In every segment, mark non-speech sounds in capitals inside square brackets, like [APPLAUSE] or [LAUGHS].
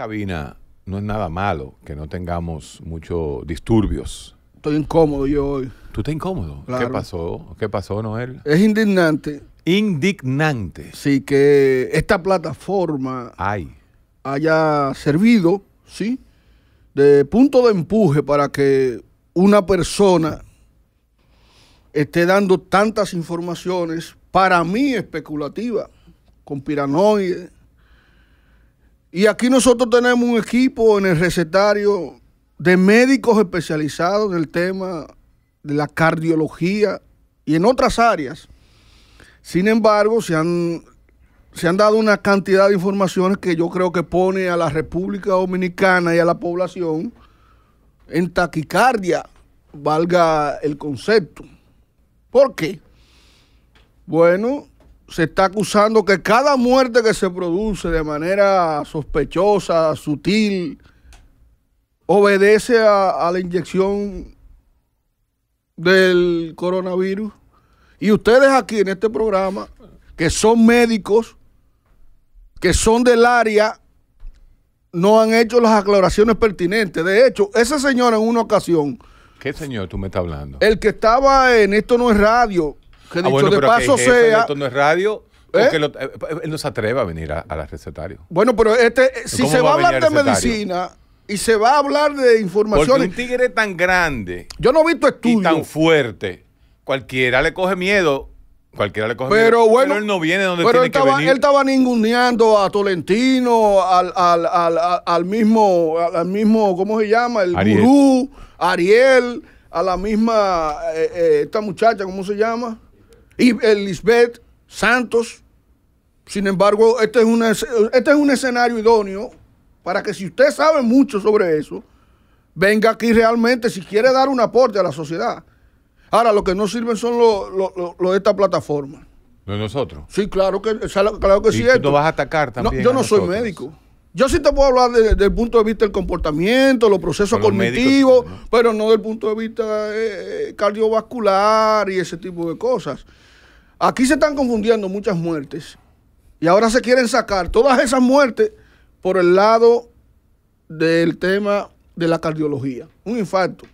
cabina no es nada malo que no tengamos muchos disturbios. Estoy incómodo yo hoy. ¿Tú estás incómodo? ¿Qué pasó? ¿Qué pasó, Noel? Es indignante. Indignante. Sí, que esta plataforma haya servido, ¿sí? De punto de empuje para que una persona esté dando tantas informaciones, para mí especulativas, con piranoides y aquí nosotros tenemos un equipo en el recetario de médicos especializados en el tema de la cardiología y en otras áreas. Sin embargo, se han, se han dado una cantidad de informaciones que yo creo que pone a la República Dominicana y a la población en taquicardia, valga el concepto. ¿Por qué? Bueno, se está acusando que cada muerte que se produce de manera sospechosa, sutil, obedece a, la inyección del coronavirus. Y ustedes aquí en este programa, que son médicos, que son del área, no han hecho las aclaraciones pertinentes. De hecho, ese señor en una ocasión... ¿Qué señor tú me estás hablando? El que estaba en Esto No es Radio, que ah, dicho de paso sea. no es radio. ¿Eh? Eh, él no se atreve a venir a, la recetaria Bueno, pero este, eh, si se va, a hablar de medicina y se va a hablar de información. Porque un tigre tan grande. Yo no he visto estudios. Y tan fuerte. Cualquiera le coge miedo. Cualquiera le coge pero Bueno, él no viene donde tiene él estaba, Él estaba ninguneando a Tolentino, al, al, al, al mismo, al mismo, ¿cómo se llama? El gurú, Ariel, a la misma, esta muchacha, ¿cómo se llama? Y Lisbeth Santos, sin embargo, este es, este es un escenario idóneo para que si usted sabe mucho sobre eso, venga aquí realmente si quiere dar un aporte a la sociedad. Ahora, lo que no sirven son los lo, de esta plataforma. ¿De nosotros? Sí, claro que, claro que sí. Tú vas a atacar también. yo no soy médico. Yo sí te puedo hablar desde el punto de vista del comportamiento, los procesos cognitivos, ¿no? pero no del punto de vista eh, eh, cardiovascular y ese tipo de cosas. Aquí se están confundiendo muchas muertes y ahora se quieren sacar todas esas muertes por el lado del tema de la cardiología, un infarto.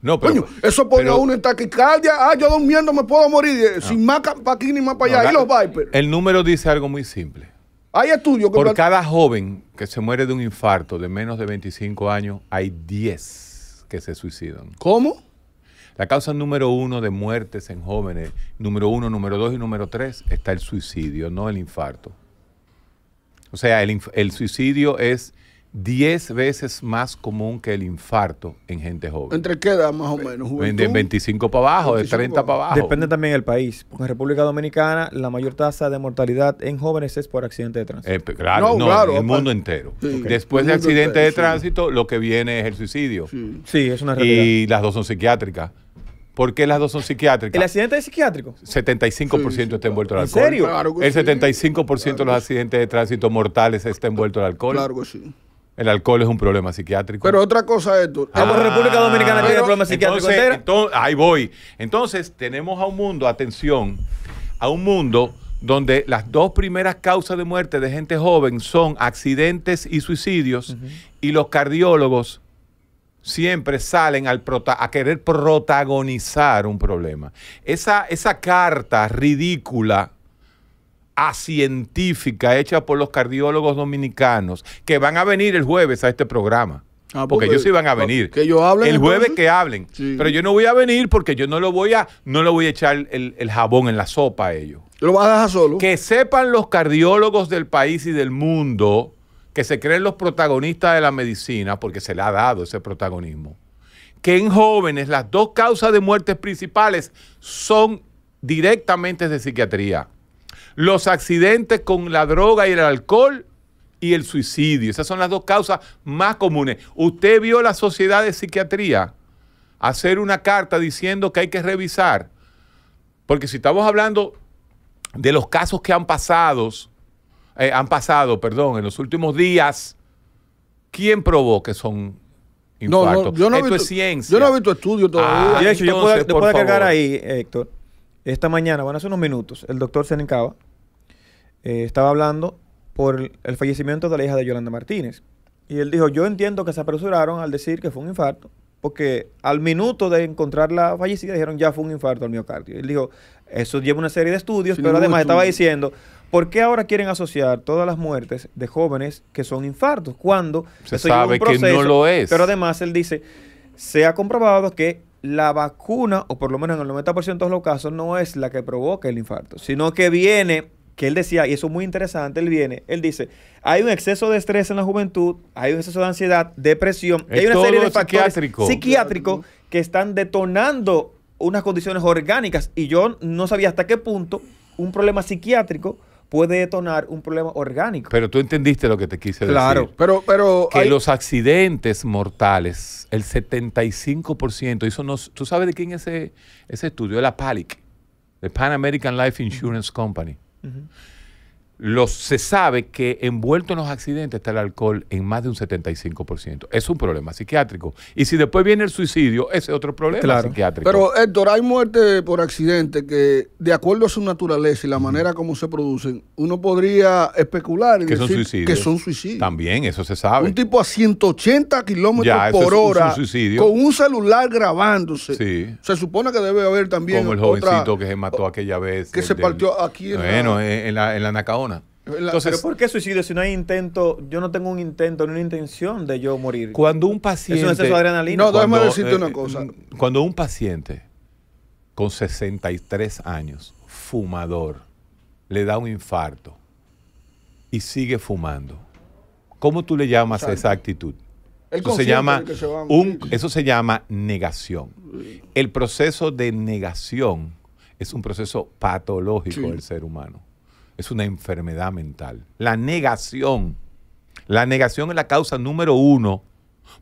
No, pero, Coño, eso pone a uno en taquicardia. Ah, yo durmiendo me puedo morir. Eh, sin más para aquí ni más para allá. y los Vipers. El número dice algo muy simple. Hay estudios que. Por cada joven que se muere de un infarto de menos de 25 años, hay 10 que se suicidan. ¿Cómo? La causa número uno de muertes en jóvenes, número uno, número dos y número tres, está el suicidio, no el infarto. O sea, el, suicidio es 10 veces más común que el infarto en gente joven. ¿Entre qué edad más o menos? De 25 para abajo, de 30 para abajo. Depende también del país. Porque en República Dominicana la mayor tasa de mortalidad en jóvenes es por accidente de tránsito. Eh, claro, no, en el mundo entero. Después de accidente de tránsito, lo que viene es el suicidio. sí es una realidad. Y las dos son psiquiátricas. ¿Por qué las dos son psiquiátricas? ¿El accidente es psiquiátrico? 75% está envuelto al alcohol. ¿En serio? el 75% de los accidentes de tránsito mortales está envuelto al alcohol. Claro que sí. El alcohol es un problema psiquiátrico. Pero otra cosa, es... Ah, la República Dominicana tiene problemas psiquiátricos. Entonces, ahí voy. Entonces, tenemos a un mundo, atención, a un mundo donde las dos primeras causas de muerte de gente joven son accidentes y suicidios, y los cardiólogos siempre salen al a querer protagonizar un problema. Esa, esa carta ridícula acientífica, hecha por los cardiólogos dominicanos que van a venir el jueves a este programa. Ah, porque, ellos sí van a venir. Que yo hablen. El jueves que hablen. Pero yo no voy a venir porque yo no lo voy a, no lo voy a echar el, el, jabón en la sopa a ellos. ¿Lo vas a dejar solo? Que sepan los cardiólogos del país y del mundo que se creen los protagonistas de la medicina, porque se le ha dado ese protagonismo, que en jóvenes las dos causas de muertes principales son directamente de psiquiatría. Los accidentes con la droga y el alcohol y el suicidio. Esas son las dos causas más comunes. Usted vio la Sociedad de Psiquiatría hacer una carta diciendo que hay que revisar, porque si estamos hablando de los casos que han pasado, eh, han pasado, perdón, en los últimos días, ¿quién probó que son infartos? yo no he visto, es ciencia. Yo no he visto estudios todavía. de ah, hecho, yo puedo, cargar ahí, Héctor. Esta mañana, bueno, hace unos minutos, el doctor Senencaba eh, estaba hablando por el fallecimiento de la hija de Yolanda Martínez. Y él dijo, yo entiendo que se apresuraron al decir que fue un infarto, porque al minuto de encontrar la fallecida dijeron, ya fue un infarto al miocardio. Él dijo, eso lleva una serie de estudios, pero además estaba diciendo, ¿Por qué ahora quieren asociar todas las muertes de jóvenes que son infartos? Cuando se sabe un proceso, que no lo es. Pero además él dice, se ha comprobado que la vacuna, o por lo menos en el 90% de los casos, no es la que provoca el infarto, sino que viene, que él decía, y eso es muy interesante, él viene, él dice, hay un exceso de estrés en la juventud, hay un exceso de ansiedad, depresión, hay una serie de factores psiquiátricos que están detonando unas condiciones orgánicas, y yo no sabía hasta qué punto un problema psiquiátrico puede detonar un problema orgánico. Pero tú entendiste lo que te quise decir. Claro, pero, pero... Que los accidentes mortales, el 75%, eso nos, ¿tú sabes de quién es ese, estudio? De la PALIC, de Pan American Life Insurance Company se sabe que envuelto en los accidentes está el alcohol en más de un 75%. Es un problema psiquiátrico. Y si después viene el suicidio, ese es otro problema psiquiátrico. Pero Héctor, hay muerte por accidente que, de acuerdo a su naturaleza y la manera como se producen, uno podría especular y que decir son que son suicidios. También, eso se sabe. Un tipo a 180 kilómetros por hora con un celular grabándose. Se supone que debe haber también. Como el jovencito que se mató aquella vez. Que se partió aquí en, bueno, la, en la, en la Nacaona entonces, Pero ¿por qué suicidio si no hay intento? Yo no tengo un intento ni una intención de yo morir. Cuando un paciente. decirte una cosa. Cuando un paciente con 63 años, fumador, le da un infarto y sigue fumando, ¿cómo tú le llamas a esa actitud? Eso se, llama eso se llama negación. El proceso de negación es un proceso patológico del ser humano es una enfermedad mental. La negación. La negación es la causa número uno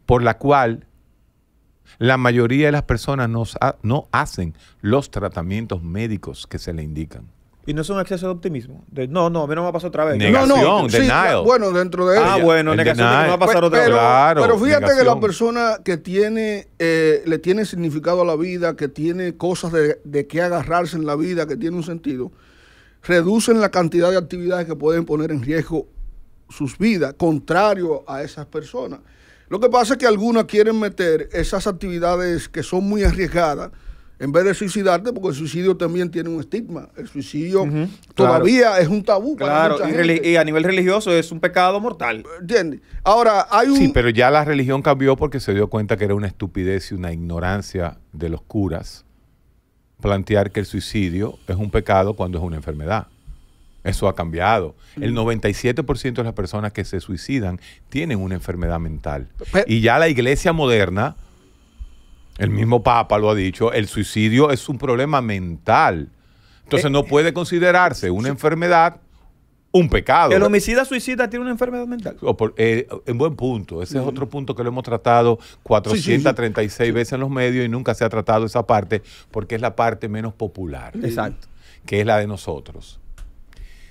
por la cual la mayoría de las personas no, no hacen los tratamientos médicos que se le indican. Y no es un exceso de optimismo. no, no, a mí no me va a pasar otra vez. Negación, no, no, bueno, dentro de ah, ella. Ah, bueno, negación va a pasar pues, otra vez. Pero, fíjate que la persona que tiene, eh, le tiene significado a la vida, que tiene cosas de, de qué agarrarse en la vida, que tiene un sentido, reducen la cantidad de actividades que pueden poner en riesgo sus vidas, contrario a esas personas. Lo que pasa es que algunas quieren meter esas actividades que son muy arriesgadas, en vez de suicidarte, porque el suicidio también tiene un estigma. El suicidio todavía es un tabú. claro, y, a nivel religioso es un pecado mortal. Ahora, hay un. Sí, pero ya la religión cambió porque se dio cuenta que era una estupidez y una ignorancia de los curas plantear que el suicidio es un pecado cuando es una enfermedad. Eso ha cambiado. El 97% mm. de las personas que se suicidan tienen una enfermedad mental. Y ya la iglesia moderna, el mismo Papa lo ha dicho, el suicidio es un problema mental. Entonces eh, no puede considerarse una enfermedad un pecado. El homicida suicida tiene una enfermedad mental. Eh, en buen punto. Ese es otro punto que lo hemos tratado 436 veces en los medios y nunca se ha tratado esa parte porque es la parte menos popular. Exacto. Que es la de nosotros.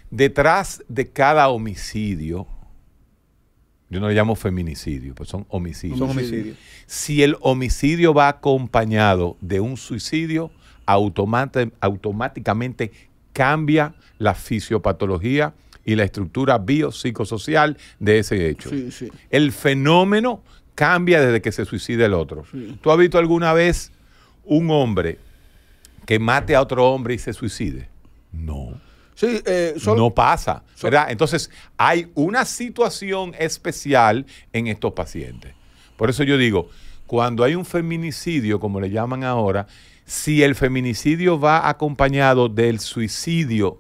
Detrás de cada homicidio, yo no le llamo feminicidio, pues son homicidios. Son homicidios. Si el homicidio va acompañado de un suicidio, automáticamente cambia la fisiopatología y la estructura biopsicosocial de ese hecho. El fenómeno cambia desde que se suicida el otro. ¿Tú has visto alguna vez un hombre que mate a otro hombre y se suicide? No. Sí, eh, no pasa, Entonces, hay una situación especial en estos pacientes. Por eso yo digo, cuando hay un feminicidio, como le llaman ahora, si el feminicidio va acompañado del suicidio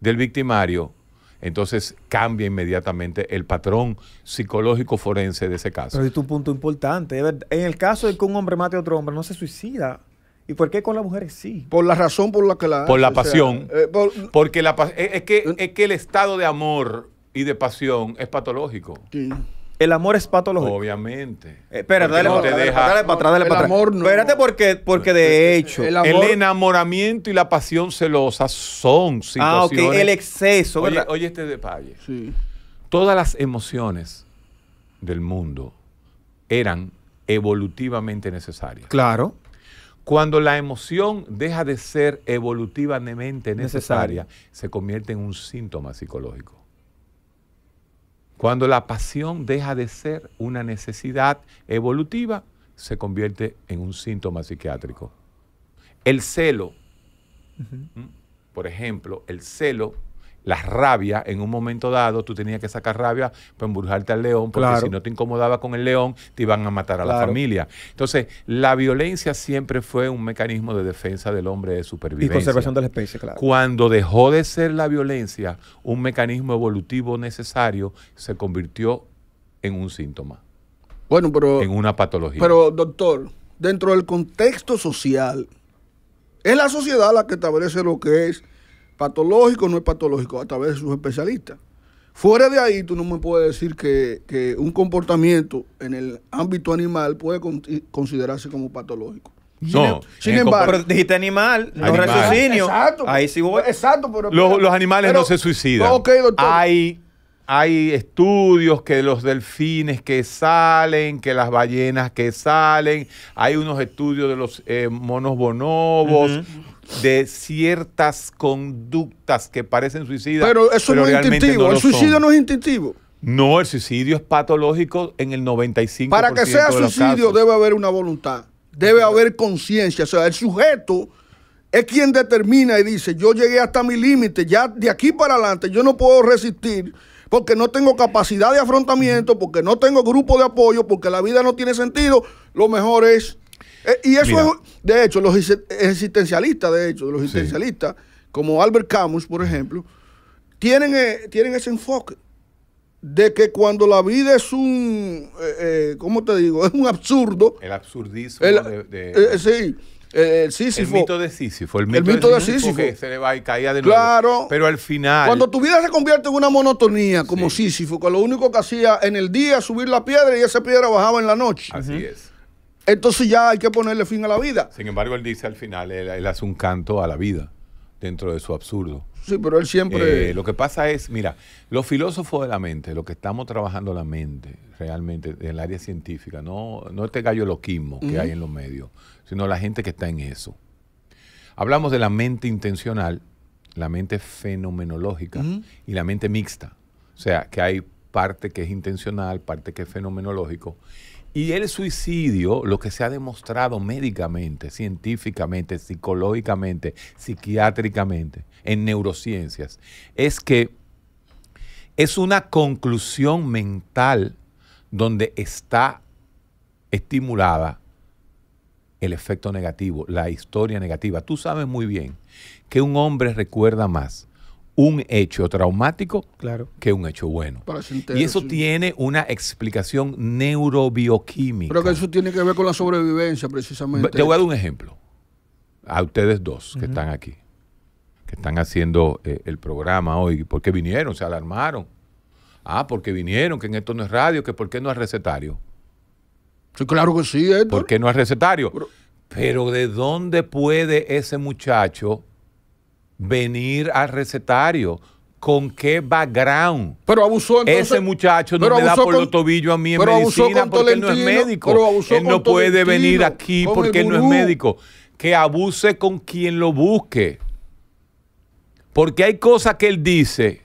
del victimario, entonces cambia inmediatamente el patrón psicológico forense de ese caso. Pero es un punto importante. En el caso de que un hombre mate a otro hombre, no se suicida. ¿Y por qué con las mujeres sí? Por la razón por la que la... Por la pasión. Eh, porque la, es, que, es que el estado de amor y de pasión es patológico. Sí. El amor es patológico. Obviamente. Eh, espérate, dale, para, dale, dale, para atrás, dale el amor atrás. No. Espérate porque, porque de hecho... El, enamoramiento y la pasión celosa son situaciones... Ah, ok, el exceso, Oye, oye este detalle. Sí. Todas las emociones del mundo eran evolutivamente necesarias. Claro. Cuando la emoción deja de ser evolutivamente necesaria, se convierte en un síntoma psicológico. Cuando la pasión deja de ser una necesidad evolutiva, se convierte en un síntoma psiquiátrico. El celo, ¿Mm? por ejemplo, el celo la rabia, en un momento dado tú tenías que sacar rabia para embrujarte al león, porque si no te incomodaba con el león, te iban a matar a la familia. Entonces, la violencia siempre fue un mecanismo de defensa del hombre de supervivencia. Y conservación de la especie, claro. Cuando dejó de ser la violencia un mecanismo evolutivo necesario, se convirtió en un síntoma. Bueno, pero... En una patología. Pero, doctor, dentro del contexto social, es la sociedad la que establece lo que es patológico no es patológico, a través de sus especialistas. Fuera de ahí, tú no me puedes decir que, un comportamiento en el ámbito animal puede eh, considerarse como patológico. No, sin em- embargo, dijiste animal, los Exacto. Ahí sí Exacto, los, animales no se suicidan. Hay, hay estudios que los delfines que salen, que las ballenas que salen, hay unos estudios de los eh, monos bonobos de ciertas conductas que parecen suicidas. Pero eso no es instintivo, el suicidio no es instintivo. No, el suicidio es patológico en el 95%. Para que sea suicidio debe haber una voluntad, debe haber conciencia, o sea, el sujeto es quien determina y dice, yo llegué hasta mi límite, ya de aquí para adelante yo no puedo resistir porque no tengo capacidad de afrontamiento, porque no tengo grupo de apoyo, porque la vida no tiene sentido, lo mejor es eh, y eso es, de hecho, los existencialistas, de hecho, los existencialistas, como Albert Camus, por ejemplo, tienen, eh, tienen ese enfoque de que cuando la vida es un, eh, eh ¿cómo te digo? [LAUGHS] Es un absurdo. El absurdismo de, sí. El, Sísifo, el mito de Sísifo. El mito, de, Sísifo, Que se le va y caía de nuevo. Claro. Pero al final. Cuando tu vida se convierte en una monotonía, como Sísifo, que lo único que hacía en el día subir la piedra y esa piedra bajaba en la noche. Así es entonces ya hay que ponerle fin a la vida. Sin embargo, él dice al final, él, hace un canto a la vida dentro de su absurdo. Sí, pero él siempre... Eh, lo que pasa es, mira, los filósofos de la mente, lo que estamos trabajando la mente realmente en el área científica, no, no este gallo loquismo que hay en los medios, sino la gente que está en eso. Hablamos de la mente intencional, la mente fenomenológica y la mente mixta. O sea, que hay parte que es intencional, parte que es fenomenológico y el suicidio, lo que se ha demostrado médicamente, científicamente, psicológicamente, psiquiátricamente, en neurociencias, es que es una conclusión mental donde está estimulada el efecto negativo, la historia negativa. Tú sabes muy bien que un hombre recuerda más un hecho traumático claro. que un hecho bueno. y eso tiene una explicación neurobioquímica. Pero que eso tiene que ver con la sobrevivencia, precisamente. Te voy a dar un ejemplo. A ustedes dos que están aquí, que están haciendo eh, el programa hoy, ¿Por qué vinieron, se alarmaron. Ah, porque vinieron, que en esto no es radio, que por qué no es recetario. Sí, claro que sí, Héctor. ¿Por qué no es recetario? Pero ¿de dónde puede ese muchacho venir al recetario. ¿Con qué background? Pero abusó Ese muchacho no me da por los tobillos a mí en medicina porque él no es médico. él no puede venir aquí porque él no es médico. Que abuse con quien lo busque. Porque hay cosas que él dice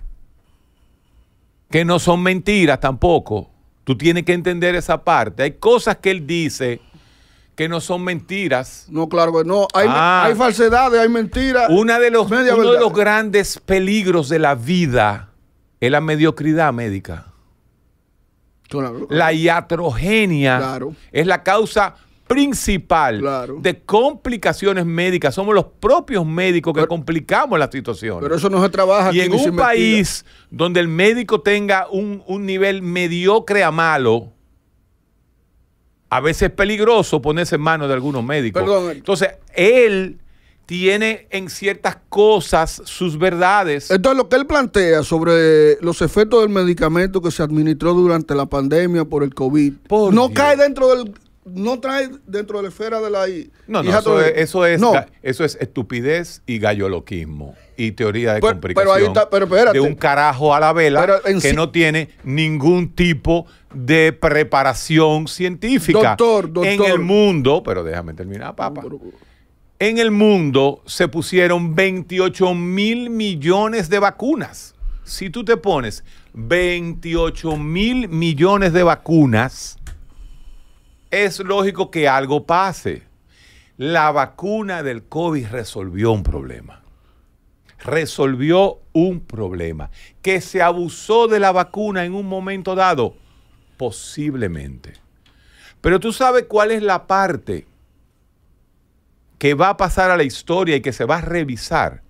que no son mentiras tampoco. Tú tienes que entender esa parte. Hay cosas que él dice que no son mentiras. No, claro que no. Hay, ah. falsedades, hay mentiras. Una de los, uno de los grandes peligros de la vida es la mediocridad médica. La iatrogenia es la causa principal de complicaciones médicas. Somos los propios médicos que complicamos la situación. Pero eso no se trabaja. Y en un país donde el médico tenga un, un nivel mediocre a malo, a veces es peligroso ponerse en manos de algunos médicos. Entonces, él tiene en ciertas cosas sus verdades. Entonces, lo que él plantea sobre los efectos del medicamento que se administró durante la pandemia por el COVID, no cae dentro del... No trae dentro de la esfera de la... No, no, eso es, eso es, estupidez y galloloquismo y teoría de pero, pero ahí está, de un carajo a la vela que no tiene ningún tipo de de preparación científica. En el mundo, pero déjame terminar, papá. En el mundo se pusieron 28 mil millones de vacunas. Si tú te pones 28 mil millones de vacunas, es lógico que algo pase. La vacuna del COVID resolvió un problema. Resolvió un problema. Que se abusó de la vacuna en un momento dado Posiblemente. Pero tú sabes cuál es la parte que va a pasar a la historia y que se va a revisar.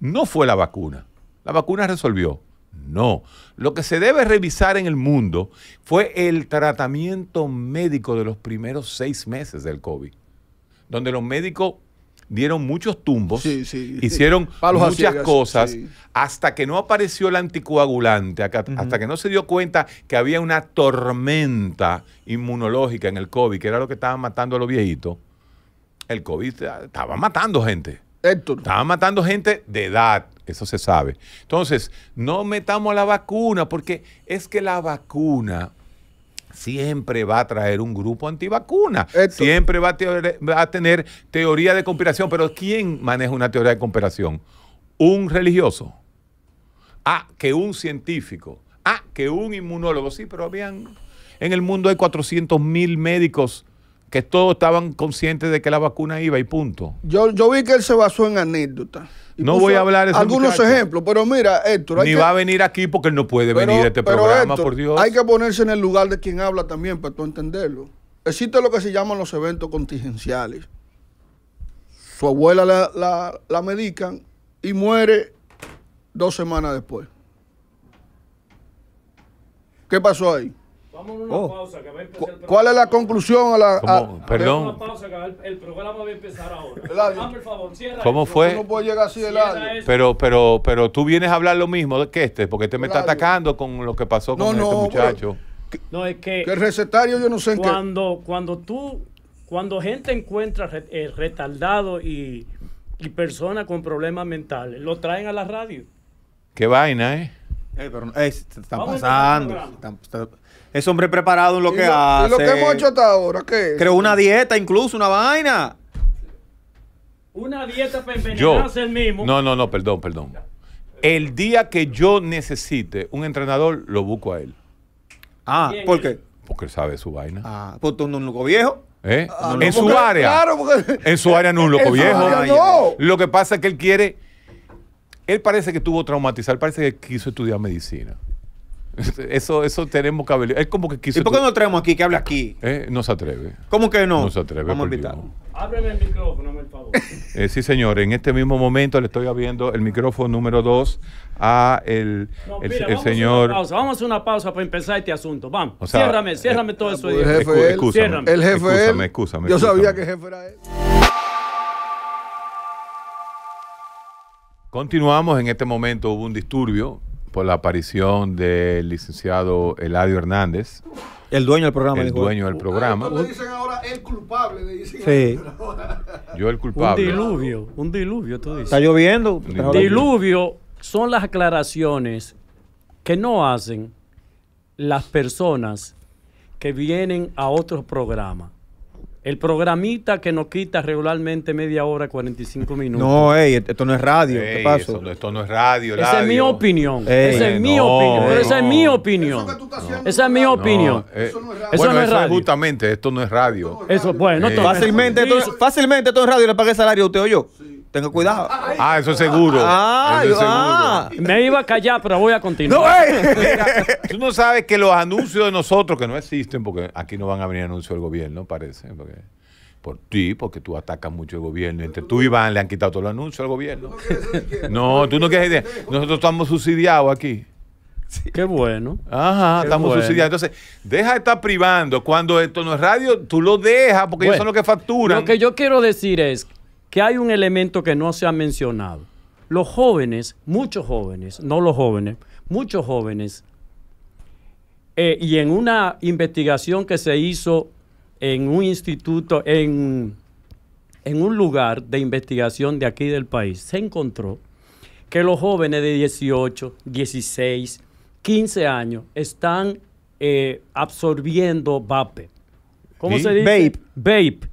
No fue la vacuna. La vacuna resolvió. No. Lo que se debe revisar en el mundo fue el tratamiento médico de los primeros seis meses del COVID, donde los médicos dieron muchos tumbos, hicieron muchas cosas, hasta que no apareció el anticoagulante, hasta, que no se dio cuenta que había una tormenta inmunológica en el COVID, que era lo que estaba matando a los viejitos. El COVID ah, estaba matando gente. Estaba matando gente de edad, eso se sabe. Entonces, no metamos la vacuna, porque es que la vacuna siempre va a traer un grupo antivacuna. Siempre va a, tener teoría de conspiración. Pero ¿quién maneja una teoría de conspiración? Un religioso. Ah, que un científico. Ah, que un inmunólogo. Sí, pero habían. En el mundo hay 400 mil médicos que todos estaban conscientes de que la vacuna iba y punto. Yo, yo vi que él se basó en anécdotas. No voy a hablar de eso. Algunos ejemplos, pero mira, Héctor. Ni va a venir aquí porque él no puede venir a este programa, por Dios. Hay que ponerse en el lugar de quien habla también para tú entenderlo. Existe lo que se llaman los eventos contingenciales. Su abuela la, la, la medican y muere dos semanas después. ¿Qué pasó ahí? Vamos a una pausa que va a empezar el ¿Cuál es la conclusión a la perdón? Una pausa que el, el, programa va a empezar ahora. por favor, cierra. ¿Cómo fue? No llegar así Pero pero pero tú vienes a hablar lo mismo que este, porque este me está atacando con lo que pasó con este muchacho. no, es que, que el recetario yo no sé en qué. Cuando tú cuando gente encuentra eh, retardado y, y personas con problemas mentales, lo traen a la radio. Qué vaina, ¿eh? eh pero, eh, están pasando. Están, es hombre preparado en lo que hace. ¿Y lo que hemos hecho hasta ahora? ¿Qué creo una dieta, incluso una vaina. Una dieta para envenenarse mismo. No, no, no, perdón, perdón. El día que yo necesite un entrenador, lo busco a él. Ah, ¿por qué? Porque él sabe su vaina. Ah, porque tú no loco viejo. ¿Eh? Ah, en su área. en su área no un [LAUGHS] loco viejo. Lo que pasa es que él quiere. Él parece que tuvo traumatizar, parece que quiso estudiar medicina. Eso, eso tenemos que averiguar. Es como que quiso. ¿Y por qué no traemos aquí que habla aquí? Eh, no se atreve. ¿Cómo que no? No se atreve. Vamos a invitarlo. Ábreme el micrófono, por favor. [LAUGHS] Eh, sí, señor. En este mismo momento le estoy abriendo el micrófono número 2 a el, señor. vamos a hacer una pausa para empezar este asunto. Vamos. ciérrame, eh, ciérrame todo eso. Pues, el jefe, él, el jefe. Excúsame, Yo sabía que el jefe era él. Continuamos. En este momento hubo un disturbio por la aparición del licenciado Eladio Hernández. El dueño del programa. El dueño del programa. Como dicen ahora el culpable. de sí. Yo el culpable. Un diluvio, un diluvio, Está lloviendo. diluvio son las aclaraciones que no hacen las personas que vienen a otros programas. El programita que nos quita regularmente media hora, 45 minutos. No, ey, e-, esto no es radio. ¿Qué esto no es radio. Esa es mi opinión. esa es mi opinión. esa es mi opinión. Esa es mi opinión. Eh, eso no es radio. eso justamente, esto no es radio. Eso, bueno, fácilmente, esto, fácilmente esto es radio. Le pagué salario a usted o yo. Tengo cuidado. Ah, eso es seguro. Ah, ah. Me iba a callar, pero voy a continuar. No, eh. [LAUGHS] tú no sabes que los anuncios de nosotros, que no existen, porque aquí no van a venir anuncios del gobierno, parece. por ti, porque tú atacas mucho el gobierno. Entre tú y Iván le han quitado todos los anuncios al gobierno. No, tú no quieres idea. Nosotros estamos subsidiados aquí. Qué bueno. Ajá, estamos subsidiados. Entonces, deja de estar privando. Cuando esto no es radio, tú lo dejas porque ellos son los que facturan. Lo que yo quiero decir es que hay un elemento que no se ha mencionado. Los jóvenes, muchos jóvenes, no los jóvenes, muchos jóvenes, eh, y en una investigación que se hizo en un instituto, en, en un lugar de investigación de aquí del país, se encontró que los jóvenes de 18, 16, 15 años están eh, absorbiendo vape. ¿Cómo se dice? Vape. Vape.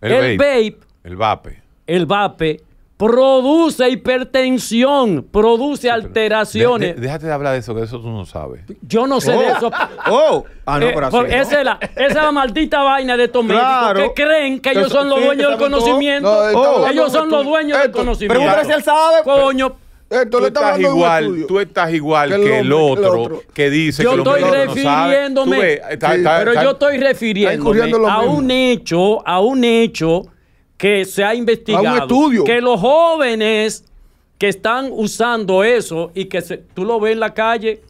El, vape el VAPE. El VAPE produce hipertensión, produce alteraciones. déjate de hablar de eso, que eso tú no sabes. Yo no sé de oh, eso. ¡Oh! Ah, no, eh, por así, Esa, es la, maldita vaina de estos claro. médicos que creen que ellos son oh. los dueños del conocimiento. Ellos son los dueños del conocimiento. Pregúntale si él sabe. Coño. tú, estás igual, tú estás igual que el, otro, que dice yo que estoy refiriéndome, no sabe. pero yo estoy refiriéndome a un hecho, a un hecho que se ha investigado que los jóvenes que están usando eso y que tú lo ves en la calle,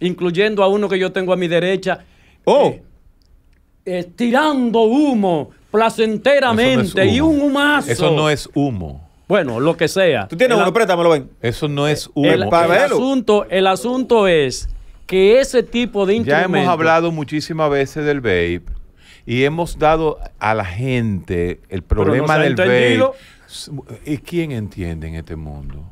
incluyendo a uno que yo tengo a mi derecha, oh. eh, eh, tirando humo placenteramente y un humazo. Eso no es humo. Bueno, lo que sea. Tú tienes uno, préstame lo ven. Eso no es humo. El, asunto, el asunto es que ese tipo de Ya hemos hablado muchísimas veces del vape y hemos dado a la gente el problema del ver ¿Y quién entiende en este mundo?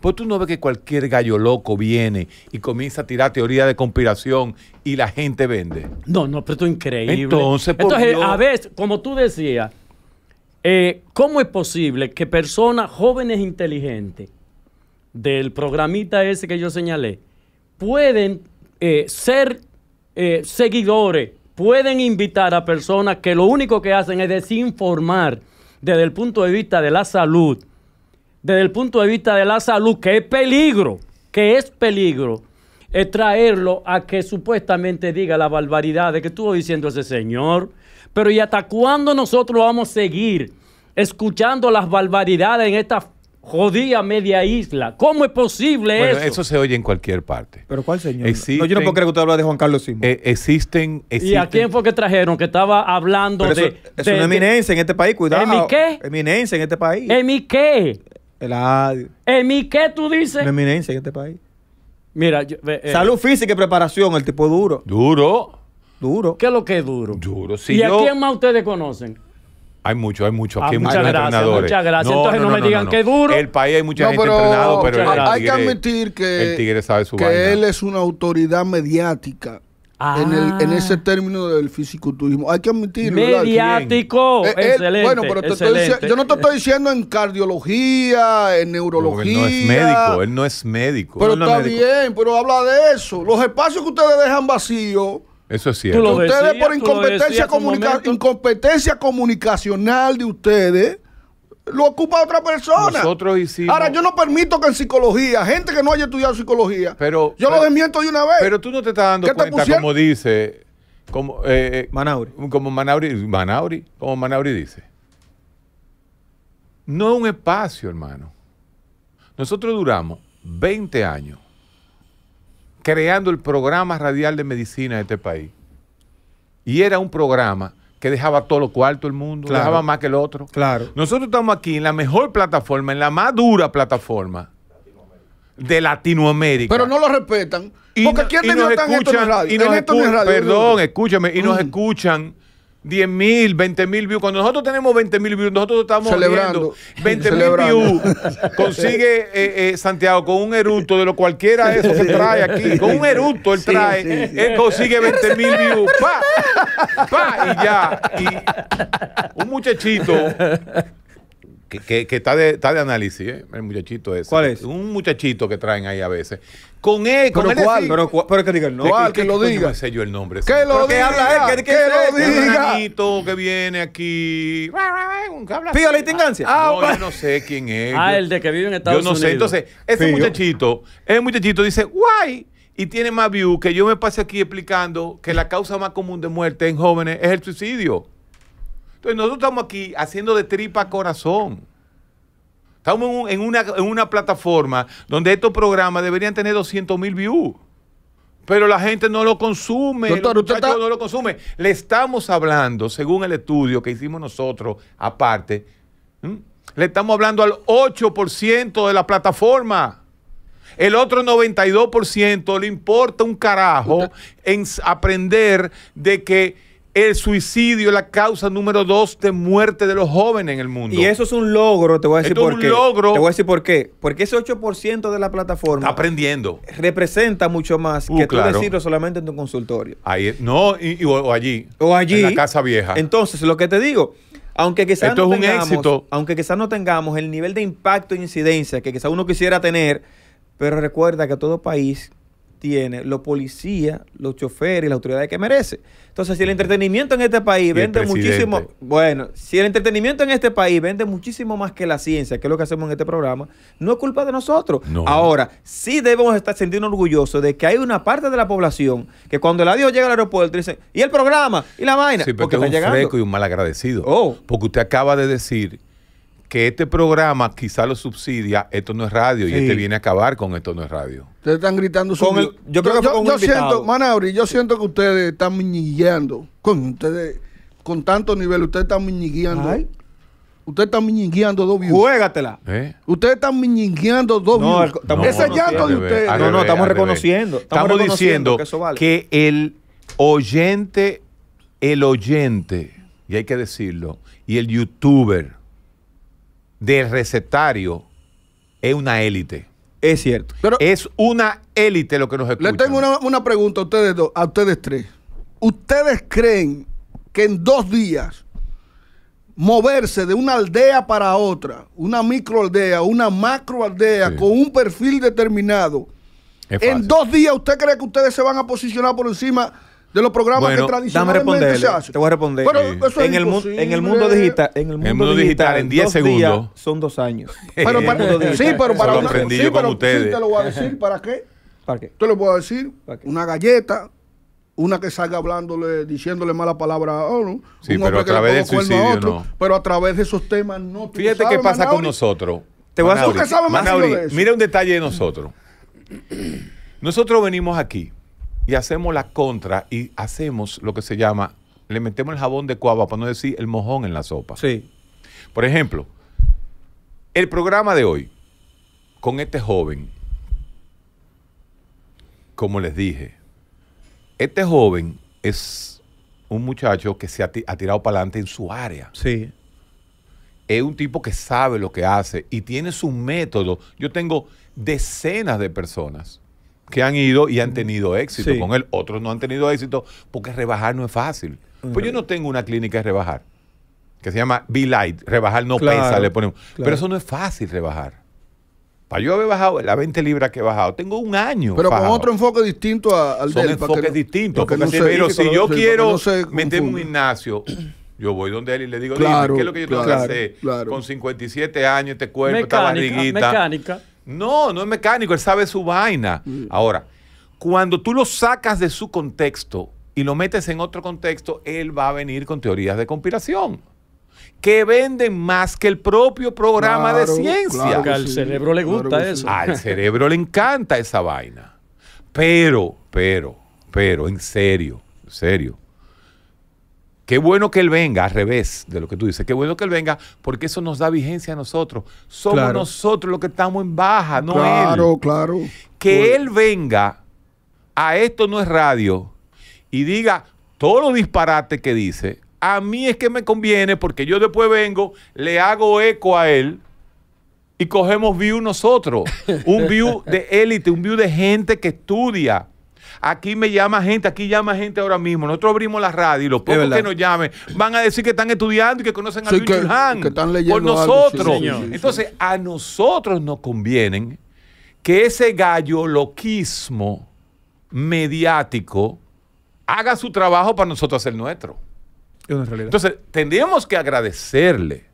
Pues tú no ves que cualquier gallo loco viene y comienza a tirar teoría de conspiración y la gente vende. No, no, pero esto es increíble. Entonces, a veces, como tú decías, eh, ¿cómo es posible que personas jóvenes inteligentes del programita ese que yo señalé pueden eh, ser eh, seguidores pueden invitar a personas que lo único que hacen es desinformar desde el punto de vista de la salud, desde el punto de vista de la salud, que es peligro, que es peligro, es traerlo a que supuestamente diga la barbaridad de que estuvo diciendo ese señor. Pero ¿y hasta cuándo nosotros vamos a seguir escuchando las barbaridades en esta jodía media isla. ¿Cómo es posible bueno, eso? se oye en cualquier parte. ¿Pero cuál señor? no, yo no puedo creer que usted habla de Juan Carlos Simón. existen, eh, existen, ¿Y a quién fue que trajeron? Que estaba hablando de. es una eminencia en este país, cuidado. ¿En mi qué? Eminencia en este país. ¿En mi qué? El adiós. ¿Emi qué tú dices? Una eminencia en este país. Mira, eh, salud física y preparación, el tipo duro. Duro. Duro. ¿Qué es lo que es duro? Duro, sí. ¿Y a quién más ustedes conocen? Hay mucho, hay mucho. Aquí ah, gracias, Muchas gracias. No, Entonces no, me digan que es duro. El país hay mucha gente pero, entrenado, pero hay que admitir que, que él es una autoridad mediática. En, ese ah. término del fisiculturismo. Hay que admitirlo. Mediático. Eh, eh, excelente, bueno, pero yo no te estoy diciendo en cardiología, en neurología. No, él no es médico, él no es médico. Pero está bien, pero habla de eso. Los espacios que ustedes dejan vacíos eso es cierto. ustedes por incompetencia, comunicacional de ustedes lo ocupa otra persona. Ahora, yo no permito que en psicología, gente que no haya estudiado psicología, yo lo desmiento de una vez. Pero tú no te estás dando cuenta, como dice, como eh, eh, Como Manauri, Manauri, como Manauri dice. No es un espacio, hermano. Nosotros duramos 20 años creando el programa radial de medicina de este país. Y era un programa que dejaba todo lo cuarto el mundo, dejaba más que el otro. Claro. Nosotros estamos aquí en la mejor plataforma, en la más dura plataforma de Latinoamérica. Pero no lo respetan. porque no, ¿quién y nos escuchan, Y nos escuchan, perdón, escúchame, y nos mm. escuchan 10 mil, 20 mil views. Cuando nosotros tenemos 20 mil views, nosotros estamos celebrando. Viendo 20 mil views. Consigue eh, eh, Santiago con un eruto de lo cualquiera eso que trae aquí. Con un eruto él trae, él consigue 20 mil views. ¡Pa! ¡Pa! Y ya. Y un muchachito que, que, está, de, está, de, análisis, ¿eh? el muchachito ese. ¿Cuál es? Un muchachito que traen ahí a veces. Con él, ¿Pero con él cuál? pero, cuál, pero que diga el nombre. Que, lo diga. No sé yo el nombre. Que lo diga. Que habla él. Que, lo diga. que viene aquí. Pío la inteligencia Ah, no, yo no sé quién es. Ah, el de que vive en Estados Unidos. Yo no sé. Entonces, ese muchachito, ese muchachito dice, guay y tiene más views que yo me pase aquí explicando que la causa más común de muerte en jóvenes es el suicidio. Pues nosotros estamos aquí haciendo de tripa corazón. Estamos en una, plataforma donde estos programas deberían tener 200 mil views. Pero la gente no lo consume. Doctor, usted no lo consume. Le estamos hablando, según el estudio que hicimos nosotros, aparte, le estamos hablando al 8% de la plataforma. El otro 92% le importa un carajo en aprender de que el suicidio es la causa número dos de muerte de los jóvenes en el mundo. Y eso es un logro, te voy a decir por es un qué. logro. Te voy a decir por qué. Porque ese 8% de la plataforma. Está aprendiendo. Representa mucho más uh, que tú decirlo solamente en tu consultorio. Ahí, no, y, o, allí. O allí. En la casa vieja. Entonces, lo que te digo. Aunque quizás Esto es un éxito. Aunque quizás no tengamos el nivel de impacto e incidencia que quizás uno quisiera tener, pero recuerda que todo país tiene los policías, los choferes y las autoridades que merece. Entonces, si el entretenimiento en este país vende muchísimo, bueno, si el entretenimiento en este país vende muchísimo más que la ciencia, que es lo que hacemos en este programa, no es culpa de nosotros. Ahora, sí debemos estar sintiendo orgullosos de que hay una parte de la población que cuando el adiós llega al aeropuerto dicen, "¿Y el programa? ¿Y la vaina?" Sí, porque es un llegando? y un mal agradecido. Oh. Porque usted acaba de decir que este programa quizá lo subsidia, esto no es radio, y este viene a acabar con esto no es radio. Ustedes están gritando su... yo siento, Manauri, yo siento que ustedes están miñigueando. Con ustedes, con tanto nivel, ustedes están miñigueando Ustedes están miñigueando dos views. Juégatela. ¿Eh? Ustedes están miñingueando dos no, Ese llanto de ustedes. No, no, estamos reconociendo. Estamos, diciendo que el oyente, el oyente, y hay que decirlo, y el youtuber del recetario es una élite. Es cierto. Pero es una élite lo que nos escucha. Le tengo una, pregunta a ustedes dos, a ustedes tres. ¿Ustedes creen que en dos días moverse de una aldea para otra, una microaldea, una macroaldea aldea con un perfil determinado, en dos días usted cree que ustedes se van a posicionar por encima de los programas tradicionales que tradicionalmente se hacen. Te voy a responder. en, el mundo digital, en el mundo, 10 segundos son dos años. [LAUGHS] pero para, sí, pero para una, sí, ustedes. te lo voy a decir, ¿para qué? [LAUGHS] ¿Para qué? Te lo voy a decir, una galleta, una que salga hablándole, diciéndole mala palabra sí, pero a través de suicidio, no. pero a través de esos temas no. Fíjate qué pasa con nosotros. Te voy a decir. mira un detalle de nosotros. [CLEARS THROAT] Nosotros venimos aquí y hacemos la contra y hacemos lo que se llama, le metemos el jabón de cuava para no decir el mojón en la sopa. Sí. Por ejemplo, el programa de hoy con este joven, como les dije, este joven es un muchacho que se ha, tirado para adelante en su área. Sí. Es un tipo que sabe lo que hace y tiene su método. Yo tengo decenas de personas que han ido y han tenido éxito con él. Otros no han tenido éxito porque rebajar no es fácil. Pues yo no tengo una clínica de rebajar, que se llama Be Light, rebajar no pesa, le ponemos. Pero eso no es fácil rebajar. Para yo haber bajado las 20 libras que he bajado, tengo un año. Pero con otro enfoque distinto al Son enfoques distintos. pero si yo quiero meterme en un gimnasio, [CLEARS THROAT] yo voy donde él y le digo, ¿qué es lo que yo tengo que hacer? Con 57 años, este cuerpo, esta barriguita. Mecánica no, no es mecánico, él sabe su vaina. Mm. Ahora, cuando tú lo sacas de su contexto y lo metes en otro contexto, él va a venir con teorías de conspiración que venden más que el propio programa de ciencia. Claro al cerebro le gusta eso. Al [LAUGHS] cerebro le encanta esa vaina. Pero, pero, pero, en serio, en serio. Qué bueno que él venga, al revés de lo que tú dices, qué bueno que él venga, porque eso nos da vigencia a nosotros. Somos nosotros los que estamos en baja, no él. Claro, claro. Que él venga a esto no es radio y diga todos los disparates que dice, a mí es que me conviene porque yo después vengo, le hago eco a él y cogemos view nosotros, [LAUGHS] un view de élite, un view de gente que estudia. Aquí me llama gente, aquí llama gente ahora mismo. Nosotros abrimos la radio y los pocos que nos llamen van a decir que están estudiando y que conocen a Luis por nosotros. Entonces, a nosotros nos convienen que ese galloloquismo mediático haga su trabajo para nosotros hacer nuestro. Entonces, tendríamos que agradecerle.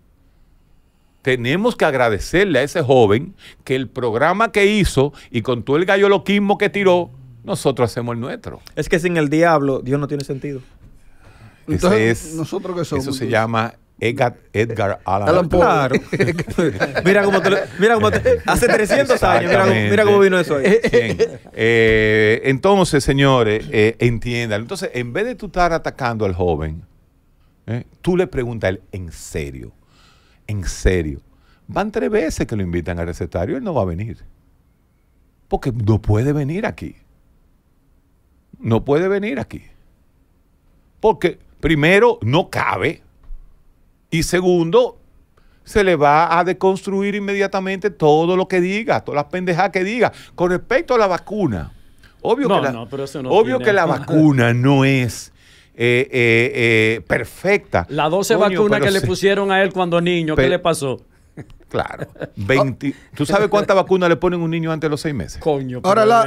Tenemos que agradecerle a ese joven que el programa que hizo y con todo el galloloquismo que tiró, nosotros hacemos el nuestro. Es que sin el diablo, Dios no tiene sentido. Entonces, ¿nosotros que somos? Eso se llama Edgar, Allan, Poe. Claro. mira cómo, te mira hace 300 años, mira cómo, vino eso ahí. Eh, entonces, señores, eh, entiendan. Entonces, en vez de tú estar atacando al joven, eh, tú le preguntas a él, en serio, en serio. Van tres veces que lo invitan al recetario, él no va a venir. Porque no puede venir aquí no puede venir aquí. Porque primero no cabe y segundo se le va a deconstruir inmediatamente todo lo que diga, todas las pendejadas que diga. Con respecto a la vacuna, obvio, que, la, obvio que la vacuna no es eh, eh, eh, perfecta. La 12 vacuna vacunas que le pusieron a él cuando niño, ¿qué le pasó? Claro. 20, ¿Tú sabes cuántas vacunas le ponen a un niño antes de los seis meses? Coño. Ahora la,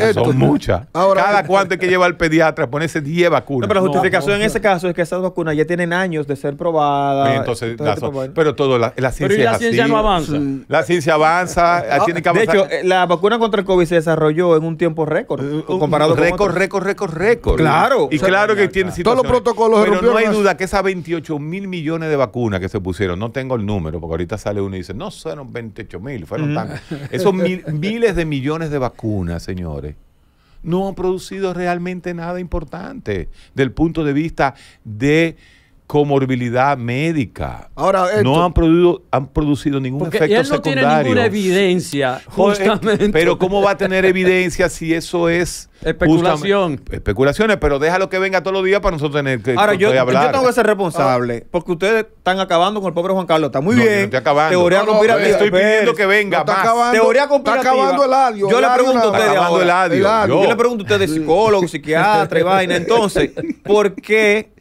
eh, son muchas. Cada cuánto hay que llevar al pediatra, ponerse 10 vacunas. pero la justificación en ese caso es que esas vacunas ya tienen años de ser probadas. Pues entonces, este pero todo, la, ciencia pero la ciencia no avanza. La ciencia avanza, ah, eh, tiene De hecho, la vacuna contra el COVID se desarrolló en un tiempo récord. Eh, comparado récord, récord, récord, récord. Claro. Y claro que tiene Todos los protocolos Pero no hay duda que esas 28 mil millones de vacunas que se pusieron, no tengo el número, porque ahorita sale un no fueron 28 mil, fueron tantos. Esos [LAUGHS] miles de millones de vacunas, señores, no han producido realmente nada importante del punto de vista de comorbilidad médica. Ahora, esto, eh, no han producido, han producido ningún porque efecto él no secundario. tiene ninguna evidencia, [LAUGHS] justamente. Pero ¿cómo va a tener evidencia si eso es... Especulación. Especulaciones, pero déjalo que venga todos los días para nosotros tener que Ahora, yo, hablar. yo tengo que ser responsable, ah. porque ustedes están acabando con el pobre Juan Carlos. Está muy no, bien. no estoy acabando. Teoría no, conspirativa. estoy pidiendo que venga más. Acabando, Teoría conspirativa. Está acabando el adio. Yo, el adio, le, pregunto acabando el adio, yo. yo a ustedes Yo. le pregunto a ustedes, psicólogos, psiquiatras y [LAUGHS] vaina. Entonces, ¿por qué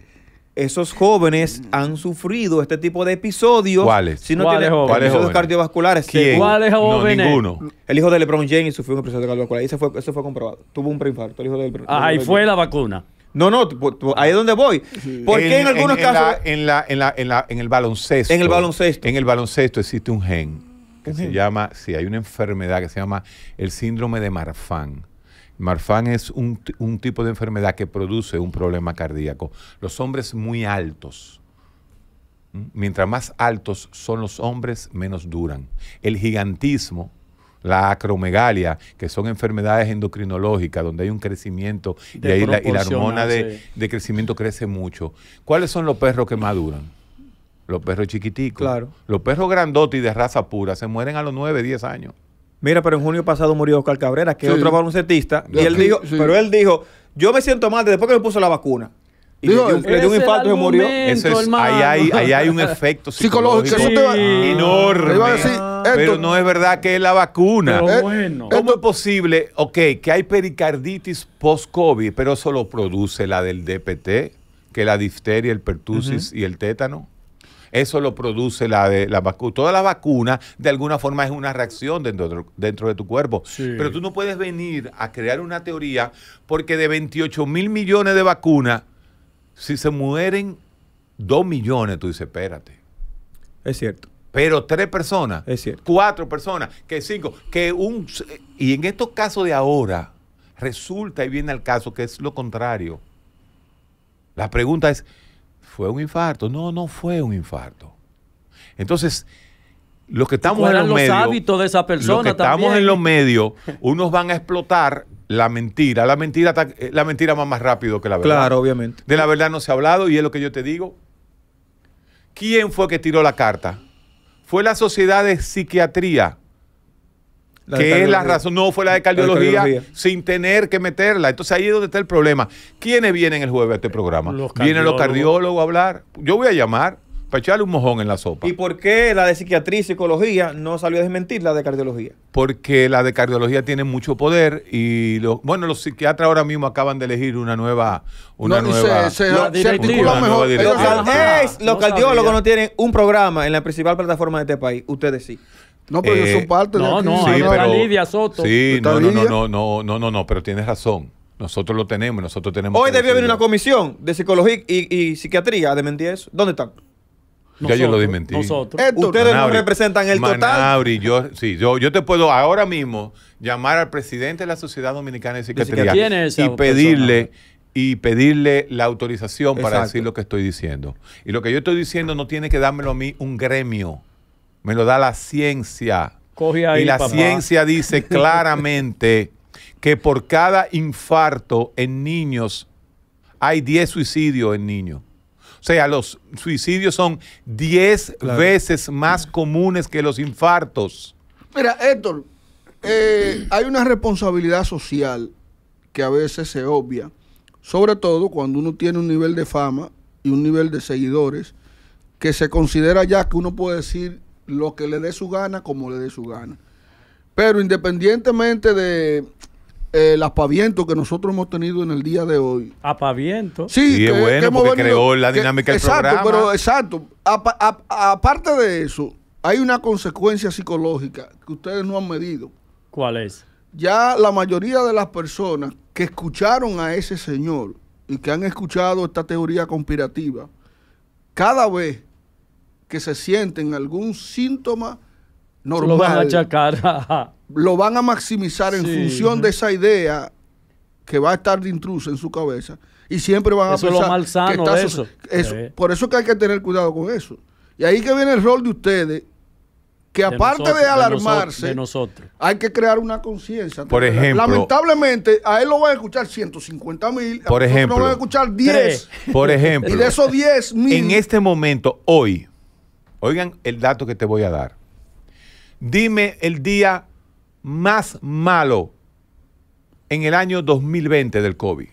esos jóvenes mm. han sufrido este tipo de episodios. ¿Cuáles? Si no ¿Cuáles jóvenes? cardiovasculares. ¿Cuáles jóvenes? ninguno. El hijo de LeBron James sufrió un episodio cardiovascular. Eso fue, eso fue comprobado. Tuvo un preinfarto. El hijo de LeBron, ah, ahí fue la vacuna. No, no, ahí es donde voy. ¿Por en, en algunos casos. en, la, en, la, en, la, en el baloncesto. En el baloncesto. En el baloncesto existe un gen que se llama, sí, hay una enfermedad que se llama el síndrome de Marfan Marfan es un, tipo de enfermedad que produce un problema cardíaco. Los hombres muy altos. Mientras más altos son los hombres, menos duran. El gigantismo, la acromegalia, que son enfermedades endocrinológicas, donde hay un crecimiento y, ahí la, hormona de, crecimiento crece mucho. ¿Cuáles son los perros que más duran? Los perros chiquiticos. Los perros grandotes y de raza pura se mueren a los 9, 10 años. Mira, pero en junio pasado murió Oscar Cabrera, que es otro baloncetista, y él dijo, pero él dijo, yo me siento mal después que me puso la vacuna. Y le, dio, un infarto y murió. ahí, hay, ahí hay un [LAUGHS] efecto psicológico, enorme. pero no es verdad que es la vacuna. Eh, eh, ¿Cómo es posible? Ok, que hay pericarditis post-COVID, pero eso lo produce la del DPT, que la difteria, el pertusis y el tétano. Eso lo produce la, de, la vacuna. Toda la vacuna, de alguna forma, es una reacción dentro, dentro de tu cuerpo. Pero tú no puedes venir a crear una teoría porque de 28 mil millones de vacunas, si se mueren 2 millones, tú dices, espérate. Es cierto. Pero tres personas, es cierto. cuatro personas, que cinco, que un... Y en estos casos de ahora, resulta y viene al caso que es lo contrario. La pregunta es, fue un infarto. No, no fue un infarto. Entonces, los que estamos en los, los medios, hábitos de esa persona estamos en los medios, unos van a explotar la mentira. La mentira, eh, la mentira va más rápido que la verdad. Claro, obviamente. De la verdad no se ha hablado y es lo que yo te digo. ¿Quién fue que tiró la carta? Fue la Sociedad de Psiquiatría que es la razón no fue la de cardiología, sin tener que meterla. Entonces ahí es donde está el problema. ¿Quiénes vienen el jueves a este programa? vienen los cardiólogos a hablar. Yo voy a llamar para echarle un mojón en la sopa. ¿Y por qué la de psiquiatría y psicología no salió a desmentir la de cardiología? Porque la de cardiología tiene mucho poder y los, bueno, los psiquiatras ahora mismo acaban de elegir una nueva una no, nueva Los, cardiólogos no tienen un programa en la principal plataforma de este país, ustedes sí. No, pero yo soy eh, parte no, de No, sí, Lidia Soto. Sí, no, no, no, no, no, no, no, pero tienes razón. Nosotros lo tenemos, nosotros tenemos. Hoy debió haber una comisión de psicología y, psiquiatría, dementí eso. ¿Dónde están? Nosotros, ya yo lo desmentí. Ustedes no representan el total. Manabri, yo, sí, yo, yo te puedo ahora mismo llamar al presidente de la Sociedad Dominicana de Psiquiatría y pedirle y pedirle la autorización para decir lo que estoy diciendo. Y lo que yo estoy diciendo no tiene que dármelo a mí un gremio me lo da la ciencia. y la ciencia dice [LAUGHS] claramente que por cada infarto en niños hay 10 suicidios en niños. O sea, los suicidios son 10 veces más comunes que los infartos. Mira, Héctor, eh, hay una responsabilidad social que a veces se obvia, sobre todo cuando uno tiene un nivel de fama y un nivel de seguidores que se considera ya que uno puede decir lo que le dé su gana, como le dé su gana. Pero independientemente de eh, el apaviento que nosotros hemos tenido en el día de hoy. ¿Apaviento? Sí, sí que, bueno, que creó la dinámica del exacto, programa. Pero, exacto, aparte de eso, hay una consecuencia psicológica que ustedes no han medido. ¿Cuál es? Ya la mayoría de las personas que escucharon a ese señor y que han escuchado esta teoría conspirativa, cada vez que se sienten algún síntoma normal. Lo van a achacar. [LAUGHS] lo van a maximizar en función de esa idea que va a estar de intruso en su cabeza. Y siempre van a pensar. Es eso. Por eso que hay que tener cuidado con eso. Y ahí que viene el rol de ustedes, que aparte de alarmarse, hay que crear una conciencia. Por ejemplo. Lamentablemente, a él lo van a escuchar 150 mil, por ejemplo, lo van a escuchar 10. Por ejemplo. [LAUGHS] Y de esos 10 mil. En este momento, hoy, Oigan el dato que te voy a dar. Dime el día más malo en el año 2020 del COVID.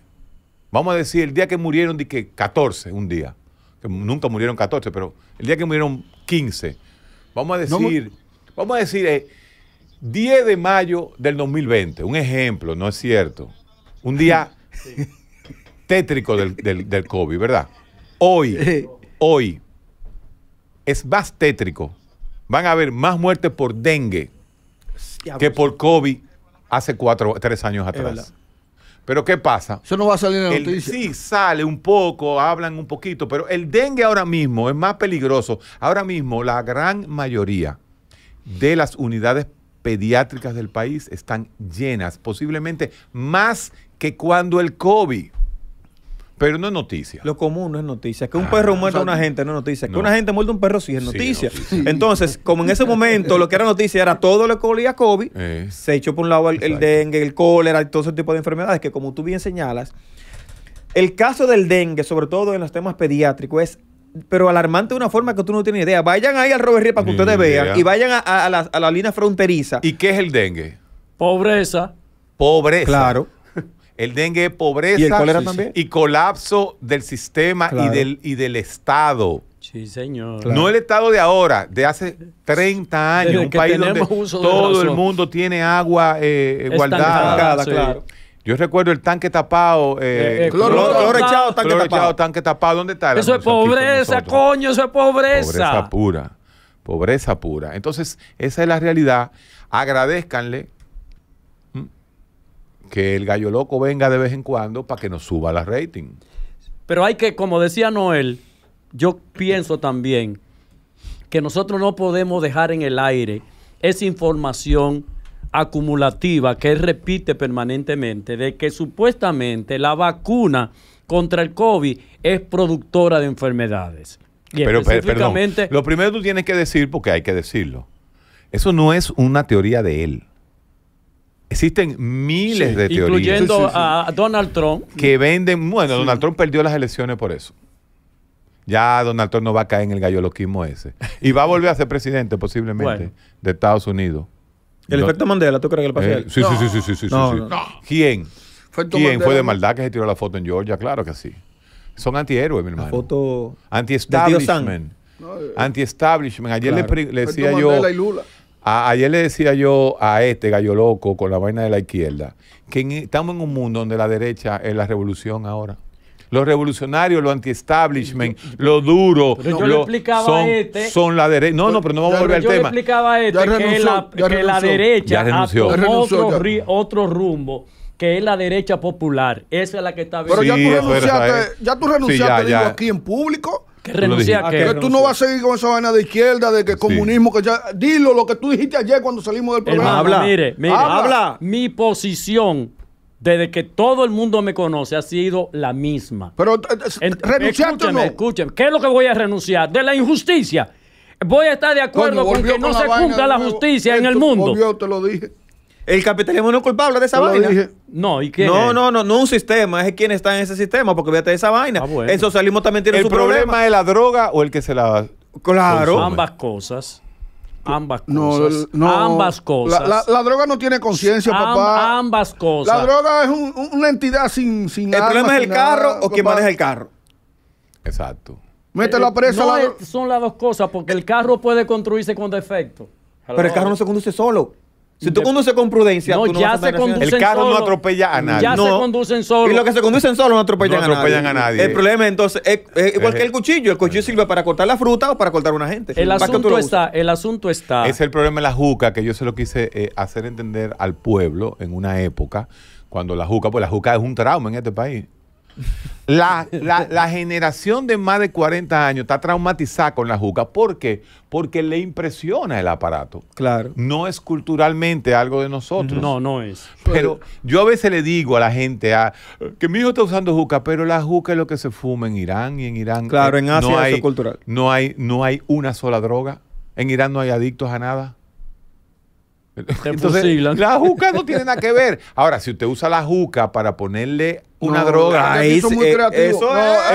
Vamos a decir, el día que murieron, de que 14, un día. Que nunca murieron 14, pero el día que murieron 15. Vamos a decir, vamos a decir 10 eh, de mayo del 2020, un ejemplo, ¿no es cierto? Un día tétrico del, del, del COVID, ¿verdad? Hoy, hoy, es más tétrico. Van a haber más muertes por dengue que por COVID hace cuatro, tres años atrás. Pero ¿qué pasa? Eso no va a salir en la noticia. Sí, sale un poco, hablan un poquito, pero el dengue ahora mismo es más peligroso. Ahora mismo la gran mayoría de las unidades pediátricas del país están llenas, posiblemente más que cuando el COVID. Pero no es noticia. Lo común no es noticia. Que un ah. perro muerde a una gente no es noticia. Que una gente muerde a un perro sí es noticia. Entonces, como en ese momento lo que era noticia era todo lo que olía COVID, eh. se echó por un lado el, dengue, el cólera, y todo ese tipo de enfermedades que como tú bien señalas, el caso del dengue, sobre todo en los temas pediátricos, es pero alarmante de una forma que tú no tienes idea. Vayan ahí al Robert para que ustedes vean y vayan a la línea fronteriza. ¿Y qué es el dengue? Pobreza. Pobreza. Claro. El dengue es pobreza ¿Y, colapso del sistema y, del, Estado. Sí, señor. No el estado de ahora, de hace 30 años, un país donde todo el mundo tiene agua eh, guardada. Yo recuerdo el tanque tapado. Eh, eh, eh cloro, echado, tanque tapado. tanque tapado. ¿Dónde está? Eso es pobreza, coño, eso es pobreza. Pobreza pura. Pobreza pura. Entonces, esa es la realidad. Agradezcanle que el gallo loco venga de vez en cuando para que nos suba la rating. Pero hay que, como decía Noel, yo pienso también que nosotros no podemos dejar en el aire esa información acumulativa que él repite permanentemente de que supuestamente la vacuna contra el COVID es productora de enfermedades. pero, lo primero tú tienes que decir porque hay que decirlo. Eso no es una teoría de él. Existen miles de teorías. Incluyendo a Donald Trump. Que venden. Bueno, Donald Trump perdió las elecciones por eso. Ya Donald Trump no va a caer en el loquismo ese. Y va a volver a ser presidente posiblemente de Estados Unidos. ¿El efecto Mandela tú crees que le pasó eh, sí, sí, sí, sí, sí, ¿Quién? ¿Quién fue de maldad que se tiró la foto en Georgia? Claro que sí. Son antihéroes, mi hermano. foto anti-establishment. Eh. Anti-establishment. Ayer le decía yo ayer le decía yo a este gallo loco con la vaina de la izquierda que e, estamos en un mundo donde la derecha es la revolución ahora. Los revolucionarios, los anti-establishment, lo duro, yo le explicaba son, este, son la derecha. No, no, pero no vamos a volver al tema. Yo le explicaba a este que, la, derecha renunció, otro, otro rumbo que es la derecha popular. Esa es la que está Pero ya tú renunciaste, ¿eh? ya tú renunciaste aquí en público. Que renuncia que. Ah, tú no vas a seguir con esa vaina de izquierda, de que comunismo, que ya. Dilo lo que tú dijiste ayer cuando salimos del programa. habla, mire, mire, habla. Mi posición desde que todo el mundo me conoce ha sido la misma. Pero eh, eh, renunciaste o no. Escúcheme, ¿qué es lo que voy a renunciar? De la injusticia. Voy a estar de acuerdo con que no se cumpla la justicia en el mundo. te lo dije. El capitalismo no es culpable de esa vaina. No, No, no, no, no un sistema, es quien está en ese sistema, porque fíjate esa vaina. Ah, el socialismo también tiene el su problema. ¿El problema es la droga o el que se la Claro. Ambas cosas. Ambas cosas. ambas cosas. La, droga no tiene conciencia, papá. Ambas cosas. La droga es una entidad sin, sin El problema es el carro o quien maneja el carro. Exacto. Mételo a eh, presa. son las dos cosas, porque el carro puede construirse con defecto. Pero el carro no se conduce solo. Si tú conduces con prudencia, no El carro no atropella a nadie. Ya se conducen solos. Y los que se conducen solos no atropellan, no atropellan a, nadie. El problema entonces es, igual que el cuchillo. El cuchillo sirve para cortar la fruta o para cortar a una gente. El asunto está, el asunto está. Es el problema de la juca que yo se lo quise eh, hacer entender al pueblo en una época cuando la juca, pues la juca es un trauma en este país. La, generación de más de 40 años está traumatizada con la juca. ¿Por qué? Porque le impresiona el aparato. Claro. No es culturalmente algo de nosotros. No, no es. Pero yo a veces le digo a la gente ah, que mi hijo está usando juca, pero la juca es lo que se fuma en Irán y en Irán. Claro, en eh, Asia no hay, es cultural. No hay, no hay una sola droga. En Irán no hay adictos a nada. [LAUGHS] Entonces, la juca no tiene nada que ver. Ahora, si usted usa la juca para ponerle una droga. Ahí, eh, es, muy es,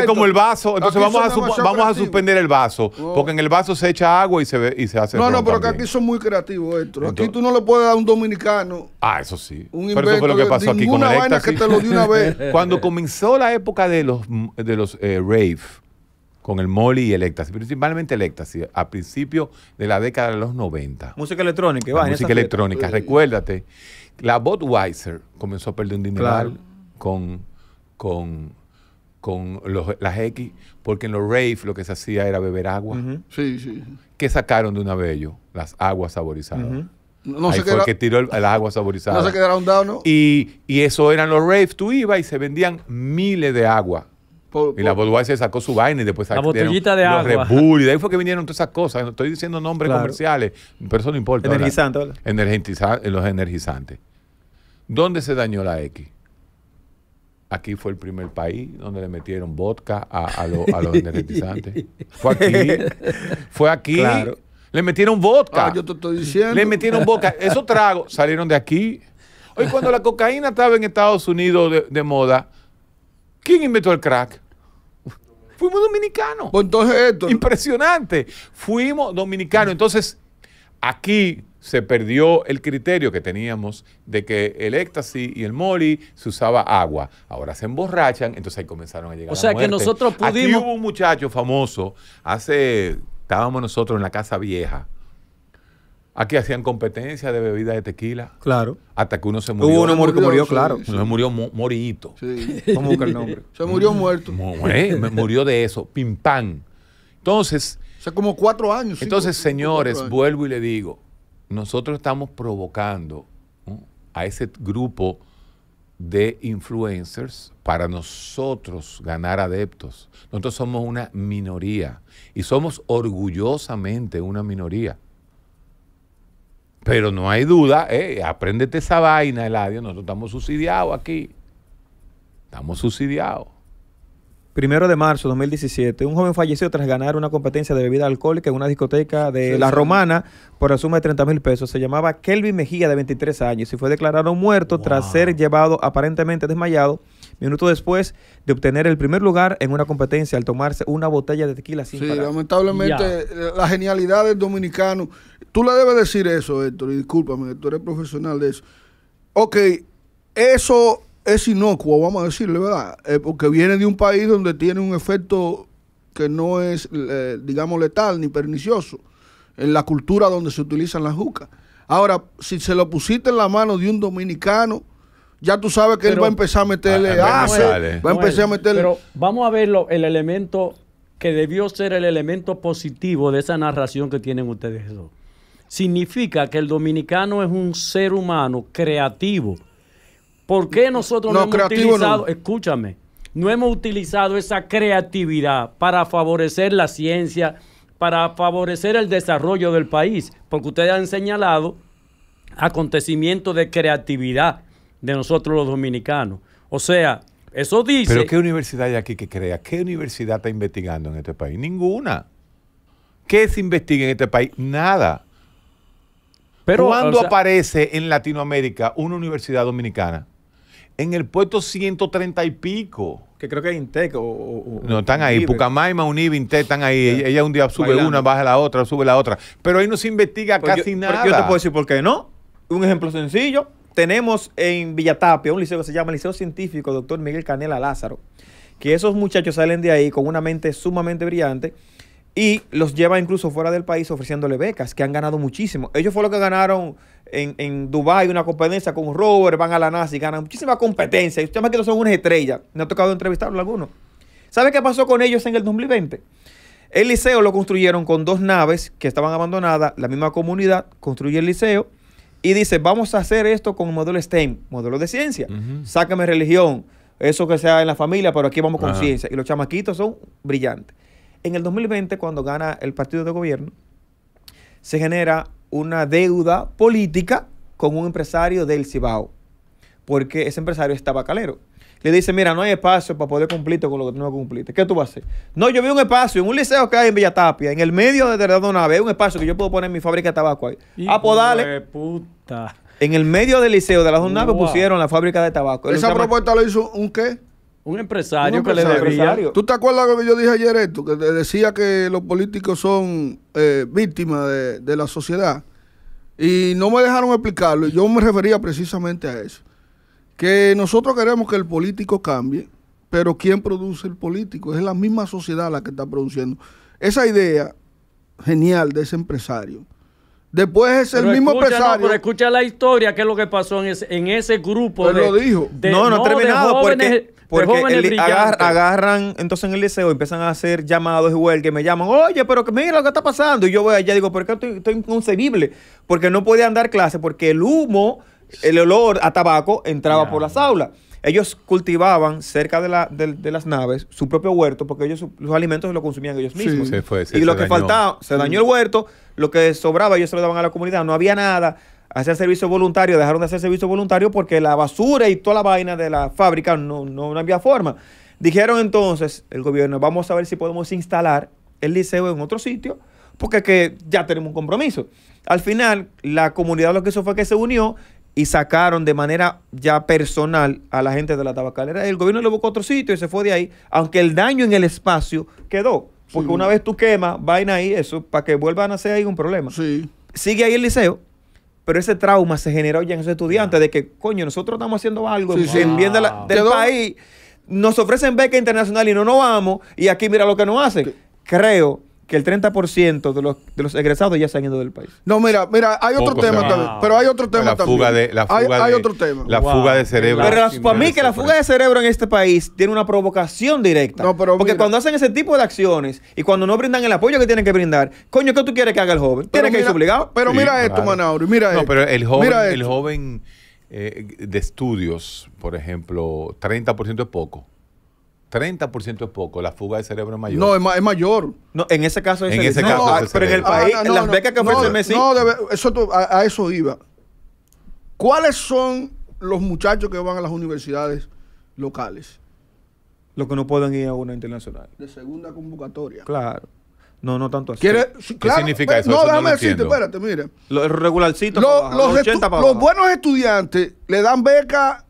como el vaso. Entonces vamos a, suspender el vaso. Porque en el vaso se echa agua y se, y se hace. No, no, pero aquí son muy creativos estos. aquí tú no le puedes dar a un dominicano. Ah, eso sí. Un pero eso fue lo que pasó aquí con que te lo di una [LAUGHS] vez. Cuando comenzó la época de los, de los eh, rave, con el molly y el éxtasis, principalmente el a principios de la década de los 90. Música electrónica, Música electrónica, recuérdate. La Budweiser comenzó a perder un dineral con con, con las X, porque en los rave lo que se hacía era beber agua. ¿Qué sacaron de una bello? Las aguas saborizadas. No sé qué. fue tiró el, aguas agua saborizada. No se quedaron dado, ¿no? Y, eso eran los raves. Tú ibas y se vendían miles de agua. y la se sacó su vaina y después la botellita de agua. y de ahí fue que vinieron todas esas cosas. estoy diciendo nombres comerciales, pero eso no importa. Energizantes. los energizantes. ¿Dónde se dañó la X? Aquí fue el primer país donde le metieron vodka a, los energizantes. Fue aquí. Fue aquí. Le metieron vodka. Ah, yo te estoy diciendo. Le metieron vodka. Esos tragos salieron de aquí. Hoy, cuando la cocaína estaba en Estados Unidos de, moda, ¿quién inventó el crack? Fuimos dominicanos. Pues entonces esto. Impresionante. Fuimos dominicanos. Entonces, aquí se perdió el criterio que teníamos de que el éxtasis y el moli se usaba agua. Ahora se emborrachan, entonces ahí comenzaron a llegar. O sea que nosotros pudimos. Aquí hubo un muchacho famoso, hace. Estábamos nosotros en la casa vieja. Aquí hacían competencia de bebida de tequila. Claro. Hasta que uno se murió. Hubo uno murió, murió claro. se murió morito. Sí. [LAUGHS] ¿Cómo busca el nombre? Se murió muerto. Eh, murió de eso. Pim pam. Entonces. o sea, como cuatro años. Entonces, señores, vuelvo y le digo nosotros estamos provocando a ese grupo de influencers para nosotros ganar adeptos. Nosotros somos una minoría y somos orgullosamente una minoría. Pero no hay duda, eh, apréndete esa vaina, Eladio, nosotros estamos subsidiados aquí. Estamos subsidiados. Primero de marzo de 2017, un joven falleció tras ganar una competencia de bebida alcohólica en una discoteca de La Romana por la suma de 30 mil pesos. Se llamaba Kelvin Mejía, de 23 años, y fue declarado muerto tras ser llevado aparentemente desmayado minutos después de obtener el primer lugar en una competencia al tomarse una botella de tequila sin Sí, lamentablemente eh, la genialidad del dominicano, tú le debes decir eso, Héctor, y discúlpame, tú eres profesional de eso. Ok, eso es inocuo, vamos a decirle, ¿verdad? Eh, porque viene de un país donde tiene un efecto que no es, eh, digamos, letal ni pernicioso en la cultura donde se utilizan las jucas. Ahora, si se lo pusiste en la mano de un dominicano, ya tú sabes que él va a empezar a meterle va a empezar a meterle. Pero vamos a ver el elemento que debió ser el elemento positivo de esa narración que tienen ustedes dos. Significa que el dominicano es un ser humano creativo ¿Por qué nosotros no, hemos utilizado, escúchame, no hemos utilizado esa creatividad para favorecer la ciencia, para favorecer el desarrollo del país? Porque ustedes han señalado acontecimientos de creatividad de nosotros los dominicanos. O sea, eso dice... Pero ¿qué universidad hay aquí que crea? ¿Qué universidad está investigando en este país? Ninguna. ¿Qué se investiga en este país? Nada. Pero, ¿Cuándo aparece en Latinoamérica una universidad dominicana? en el puerto 130 y pico. Que creo que es Intec o, No, están ahí. Pucamayma, Pucamaima, Intec están ahí. Ella un día sube una, baja la otra, sube la otra. Pero ahí no se investiga pues casi nada. Yo te puedo decir por qué no. Un ejemplo sencillo. Tenemos en Villatapia un liceo que se llama Liceo Científico Doctor Miguel Canela Lázaro. Que esos muchachos salen de ahí con una mente sumamente brillante y los lleva incluso fuera del país ofreciéndole becas, que han ganado muchísimo. Ellos fue lo que ganaron en, Dubái, una competencia con rover, van a la NASA y ganan muchísima competencia. Y ustedes que son unas estrellas. Me ha tocado entrevistarlo a alguno. ¿Sabe qué pasó con ellos en el 2020? El liceo lo construyeron con dos naves que estaban abandonadas. La misma comunidad construye el liceo y dice, vamos a hacer esto con modelo STEM, modelo de ciencia. Sácame religión, eso que sea en la familia, pero aquí vamos con ciencia. Y los chamaquitos son brillantes. En el 2020, cuando gana el partido de gobierno, se genera una deuda política con un empresario del Cibao, porque ese empresario es tabacalero. Le dice, mira, no hay espacio para poder cumplirte con lo que tú no cumpliste. ¿Qué tú vas a hacer? No, yo vi un espacio en un liceo que hay en Villatapia, en el medio de naves, hay un espacio que yo puedo poner mi fábrica de tabaco ahí. Apodale. Ah, pues puta! En el medio del liceo de las dos naves pusieron la fábrica de tabaco. ¿Esa propuesta lo hizo un qué? Un empresario, que le ¿Tú te acuerdas lo que yo dije ayer esto? Que te decía que los políticos son eh, víctimas de, la sociedad. Y no me dejaron explicarlo. Yo me refería precisamente a eso. Que nosotros queremos que el político cambie, pero ¿quién produce el político? Es la misma sociedad la que está produciendo. Esa idea genial de ese empresario. Después es el mismo empresario. No, pero escucha la historia, ¿Qué es lo que pasó en ese, en ese grupo. de, no, no, no, terminado. Porque agarran, entonces en el liceo empiezan a hacer llamados y que me llaman, oye, pero mira lo que está pasando. Y yo voy allá y digo, qué estoy, estoy inconcebible, porque no podían dar clase, porque el humo, el olor a tabaco entraba por las aulas. Ellos cultivaban cerca de, la, las naves su propio huerto porque ellos los alimentos los consumían ellos mismos. y lo que faltaba, se dañó mm. el huerto, lo que sobraba ellos se lo daban a la comunidad, no había nada hacer servicio voluntario, dejaron de hacer servicio voluntario porque la basura y toda la vaina de la fábrica no, había forma. Dijeron entonces el gobierno, vamos a ver si podemos instalar el liceo en otro sitio, porque que ya tenemos un compromiso. Al final, la comunidad lo que hizo fue que se unió y sacaron de manera ya personal a la gente de la tabacalera. El gobierno le buscó otro sitio y se fue de ahí, aunque el daño en el espacio quedó. Porque una vez tú quemas, vaina ahí, eso, para que vuelvan a hacer ahí un problema. Sí. Sigue ahí el liceo, pero ese trauma se generó ya en esos estudiantes de que, coño, nosotros estamos haciendo algo en bien ah. del país, nos ofrecen beca internacional y no nos vamos, y aquí mira lo que nos hacen. Creo que el 30% de los, de los egresados ya se han ido del país. No, mira, mira, hay otro tema también. Pero hay otro tema la también. Fuga de, la fuga de, cerebro. Pero para mí que la fuga de cerebro en este país tiene una provocación directa. Porque cuando hacen ese tipo de acciones y cuando no brindan el apoyo que tienen que brindar, coño, ¿qué tú quieres que haga el joven? Tiene que irse obligado. Pero mira esto, Manauri, mira No, pero el joven, el joven eh, de estudios, por ejemplo, 30% es poco. 30% es poco, la fuga de cerebro es mayor. No, es, es mayor. No, en ese caso es En ese e. caso ah, e. Pero en el ah, país, en las becas que ofrece Messi. No, eso, a, eso iba. ¿Cuáles son los muchachos que van a las universidades locales? Los que no pueden ir a una internacional. De segunda convocatoria. Claro. No, no tanto así. ¿Qué significa eso? No, déjame decirte, espérate, mire. Los regularcitos. los, los buenos estudiantes le dan becas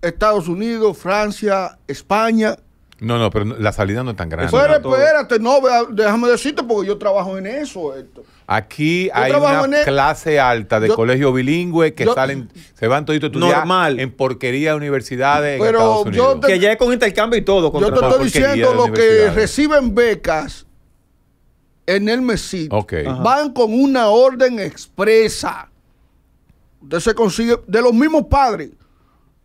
Estados Unidos, Francia, España no, no, pero la salida no es tan grande. Espérate, espérate, no, déjame decirte porque yo trabajo en eso, Aquí hay una e- clase alta de colegio bilingüe que salen, se van toditos estudiar normal. en porquería universidades pero que ya es con intercambio y todo. Yo te estoy diciendo los que reciben becas en el mesito. Van con una orden expresa. Usted se consigue de los mismos padres.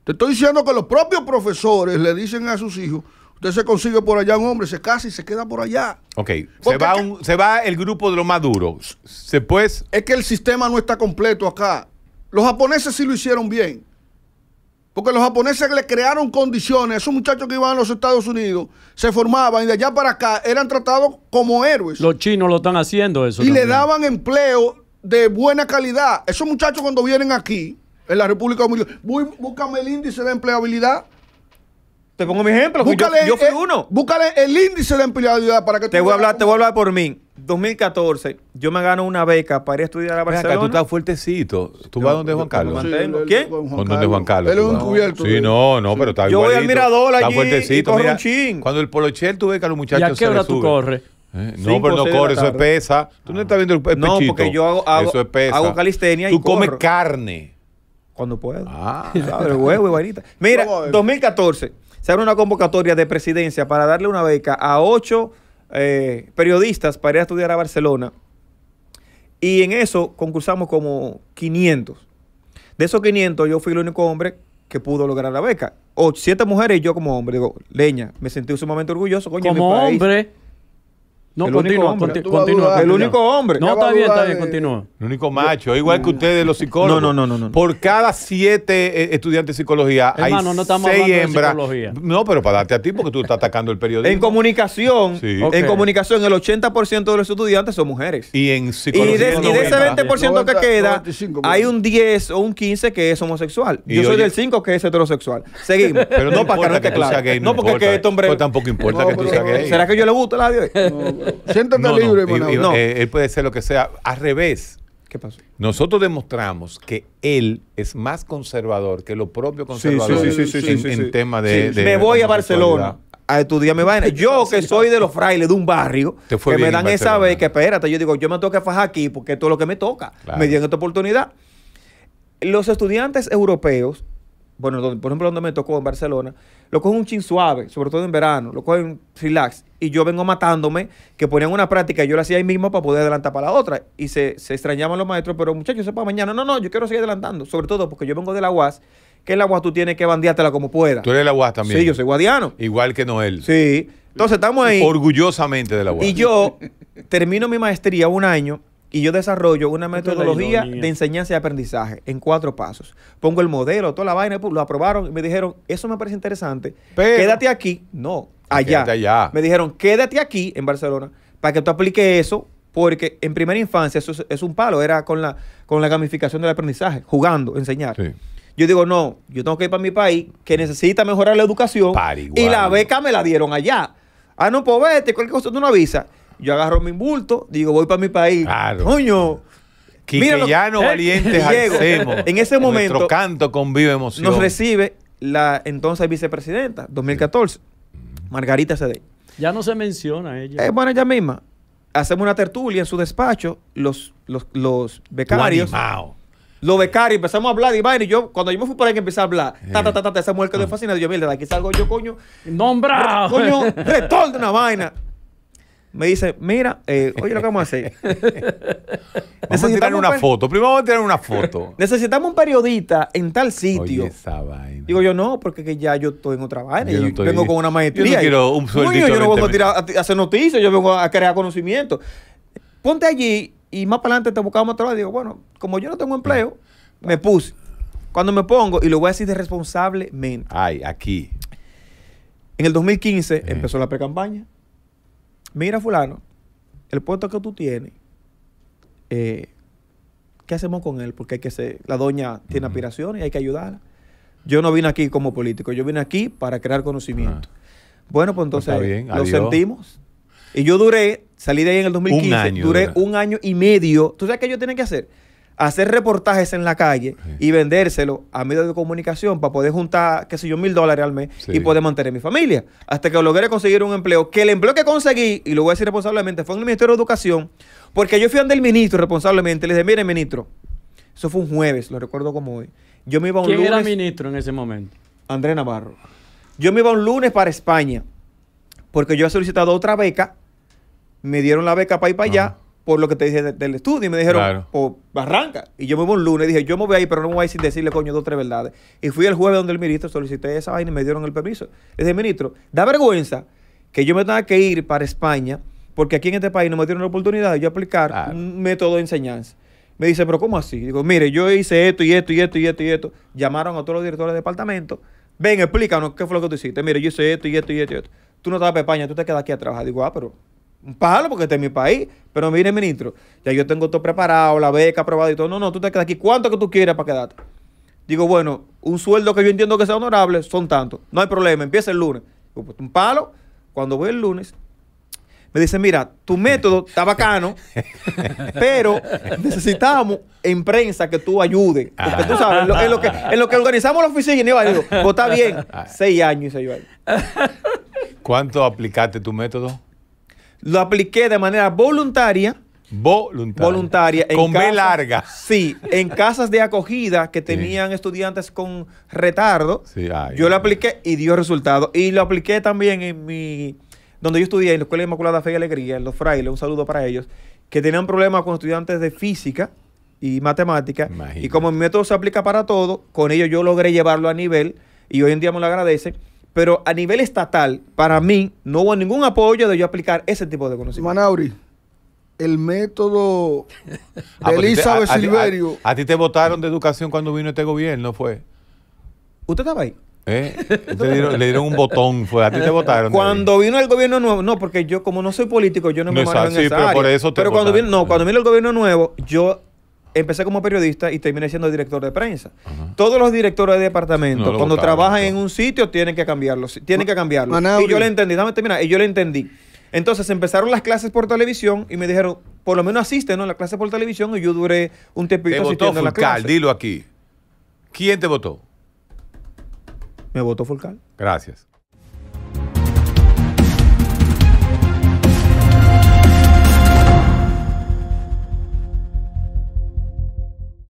Te estoy diciendo que los propios profesores le dicen a sus hijos Usted se consigue por allá un hombre, se casa y se queda por allá. Ok, se va, el grupo de los más duros. Se pues, Es que el sistema no está completo acá. Los japoneses sí lo hicieron bien. Porque los japoneses le crearon condiciones. Esos muchachos que iban a los Estados Unidos se formaban y de allá para acá eran tratados como héroes. Los chinos lo están haciendo eso. Y le daban empleo de buena calidad. Esos muchachos cuando vienen aquí, en la República Dominicana, buscan el índice de empleabilidad pongo mi ejemplo. Búscale, yo, fui el, uno. Búscale el índice de empleabilidad para que te tú voy a hablar, Te voy a hablar por mí. 2014, yo me gano una beca para ir a estudiar a Barcelona. que tú estás fuertecito. ¿Tú vas donde Juan Carlos? Sí, ¿Quién? Juan Carlos. ¿Dónde Juan Carlos? Él es un cubierto. Sí, no, no, pero está Yo voy al mirador allí está fuertecito, y mira, un chin. Cuando el polochel tú ves que a los muchachos ¿Y a qué hora tú corres? Eh, no, pero no corre, eso es pesa. Tú no estás viendo el pechito. No, porque yo hago, hago, hago calistenia y Tú comes carne. Cuando puedo. Ah. Pero [LAUGHS] huevo y vainita. Mira, 2014 se abre una convocatoria de presidencia para darle una beca a ocho eh, periodistas para ir a estudiar a Barcelona. Y en eso concursamos como 500. De esos 500 yo fui el único hombre que pudo lograr la beca. O siete mujeres y yo como hombre. Digo, leña, me sentí sumamente orgulloso. como hombre. No, continúa, continúa. El único hombre. No, está bien, está bien, continúa. El único macho. Igual que ustedes, los psicólogos. No, no, no. no, Por cada siete eh, estudiantes de psicología hay no hembras. No, pero para darte a ti, porque tú estás atacando el periodismo. en comunicación, en comunicación, el 80% de los estudiantes son mujeres. Y en psicología. Y de, y de ese 20% que queda, hay un 10 o un 15 que es homosexual. Yo soy del 5 que es heterosexual. Seguimos. Pero no, para que no te claro. No, porque este hombre. Pues tampoco importa que tú seas gay. ¿Será que yo le gusto la Siéntate libre, No. Eh, él puede ser lo que sea. Al revés. ¿Qué pasó? Nosotros demostramos que él es más conservador que lo propio conservador en, tema de, Me voy a Barcelona a estudiar vaina. Yo que soy de los frailes de un barrio, que me dan esa vez que espérate, yo digo, yo me toca fajar aquí porque esto es lo que me toca. Me dieron esta oportunidad. Los estudiantes europeos bueno, por ejemplo, donde me tocó en Barcelona, lo cogen un chin suave, sobre todo en verano, lo cogen relax. Y yo vengo matándome, que ponían una práctica y yo la hacía ahí mismo para poder adelantar para la otra. Y se, extrañaban los maestros, pero muchachos, para mañana. No, no, yo quiero seguir adelantando, sobre todo porque yo vengo de la UAS, que en la UAS tú tienes que bandeártela como puedas. Tú eres de la UAS también. Sí, yo soy guadiano. Igual que Noel. Sí. Entonces estamos ahí. Orgullosamente de la UAS. Y yo termino mi maestría un año y yo desarrollo una metodología de enseñanza y aprendizaje en cuatro pasos. Pongo el modelo, toda la vaina, lo aprobaron y me dijeron, eso me parece interesante, quédate aquí, no, allá. Me dijeron, quédate aquí en Barcelona para que tú apliques eso, porque en primera infancia eso es, un palo, era con la, con la gamificación del aprendizaje, jugando, enseñar. Yo digo, no, yo tengo que ir para mi país que necesita mejorar la educación y la beca me la dieron allá. Ah, no, pues vete, cualquier cosa, tú no avisas yo agarro mi bulto, digo, voy para mi país. Claro. Coño. ya valiente eh, valientes En ese momento. Nuestro canto convive emoción. Nos recibe la entonces vicepresidenta, 2014, Margarita Cedey. Ya no se menciona ella. es eh, bueno, ella misma. Hacemos una tertulia en su despacho, los, los, los becarios. Los becarios, empezamos a hablar y yo, cuando yo me fui por ahí que empecé a hablar, ta, ta, ta, esa mujer quedó ah. Yo, mira, de aquí salgo yo, coño. Nombrado. coño, retorno una vaina me dice, mira, eh, oye lo vamos a hacer. [LAUGHS] vamos a tirar una foto. Primero vamos a tirar una foto. Necesitamos un periodista en tal sitio. Digo yo, no, porque ya yo estoy en otra vaina. Yo, vengo con una maestría. Yo no quiero un sueldito. yo no vengo a, hacer noticias, yo vengo a crear conocimiento. Ponte allí y más para adelante te buscamos otro lado. Digo, bueno, como yo no tengo empleo, mm. me puse. Cuando me pongo, y lo voy a decir de responsablemente. Ay, aquí. En el 2015 eh. empezó la pre-campaña mira fulano, el puesto que tú tienes, eh, ¿qué hacemos con él? Porque hay que la doña tiene aspiraciones y hay que ayudarla. Yo no vine aquí como político, yo vine aquí para crear conocimiento. Ah. Bueno, pues entonces pues lo sentimos. Y yo duré, salí de ahí en el 2015, duré un año y medio. ¿Tú sabes qué yo tenía que hacer? hacer reportajes en la calle y vendérselo a medios de comunicación para poder juntar, qué sé yo, mil dólares al mes y poder mantener mi familia. Hasta que logré conseguir un empleo, que el empleo que conseguí, y lo voy a decir responsablemente, fue en el Ministerio de Educación, porque yo fui ante el ministro responsablemente, le dije, mire ministro, eso fue un jueves, lo recuerdo como hoy. Yo me iba un ¿Quién lunes, era ministro en ese momento? Andrés Navarro. Yo me iba un lunes para España, porque yo he solicitado otra beca, me dieron la beca para ir para allá, por lo que te dije del estudio. Y me dijeron, o oh, arranca. Y yo me voy un lunes. y Dije, yo me voy ahí pero no me voy a ir sin decirle, coño, dos o tres verdades. Y fui el jueves donde el ministro solicité esa vaina y me dieron el permiso. Le ministro, da vergüenza que yo me tenga que ir para España porque aquí en este país no me dieron la oportunidad de yo aplicar un método de enseñanza. Me dice, pero ¿cómo así? Digo, mire, yo hice esto y esto y esto y esto y esto. Llamaron a todos los directores de departamento. Ven, explícanos qué fue lo que tú hiciste. Mire, yo hice esto y esto y esto y esto. Tú no estabas para España, tú te quedas aquí a trabajar. Digo, ah, pero un palo, porque este es mi país. Pero mire, ministro, ya yo tengo todo preparado, la beca aprobada y todo. No, no, tú te quedas aquí. ¿Cuánto que tú quieras para quedarte? Digo, bueno, un sueldo que yo entiendo que sea honorable son tantos. No hay problema, empieza el lunes. Pues, un palo. Cuando voy el lunes, me dice, mira, tu método está bacano, pero necesitamos en prensa que tú ayudes. Porque tú sabes, en lo, que, en organizamos la oficina, y digo, pues bien, ah. seis años y se ¿Cuánto aplicaste tu método? Lo apliqué de manera voluntaria. Voluntaria. Voluntaria. con B larga. Sí, en casas de acogida que tenían estudiantes con retardo. Sí, yo lo apliqué y dio resultado. Y lo apliqué también en mi. Donde yo estudié, en la Escuela Inmaculada Fe y Alegría, en los frailes, un saludo para ellos, que tenían problemas con estudiantes de física y matemática. Y como el método se aplica para todo, con ello yo logré llevarlo a nivel y hoy en día me lo agradecen. Pero a nivel estatal, para mí, no hubo ningún apoyo de yo aplicar ese tipo de conocimiento. Manauri, el método ah, de a, A, ti te votaron de educación cuando vino este gobierno, ¿fue? ¿Usted estaba ahí? ¿Eh? le, dieron, un botón, fue a ti te votaron. Cuando vino el gobierno nuevo, no, porque yo como no soy político, yo no me no en sí, pero Por eso te votaron. cuando no, cuando vino el gobierno nuevo, yo empecé como periodista y terminé siendo director de prensa. Todos los directores de departamento, cuando trabajan en un sitio, tienen que cambiarlo. Tienen que cambiarlo. Y yo le entendí, dame terminar, yo le entendí. Entonces empezaron las clases por televisión y me dijeron, por lo menos asisten ¿no? la clase por televisión y yo duré un tiempito asistiendo a la clase. dilo aquí. ¿Quién te votó? Me votó Fulcal. Gracias.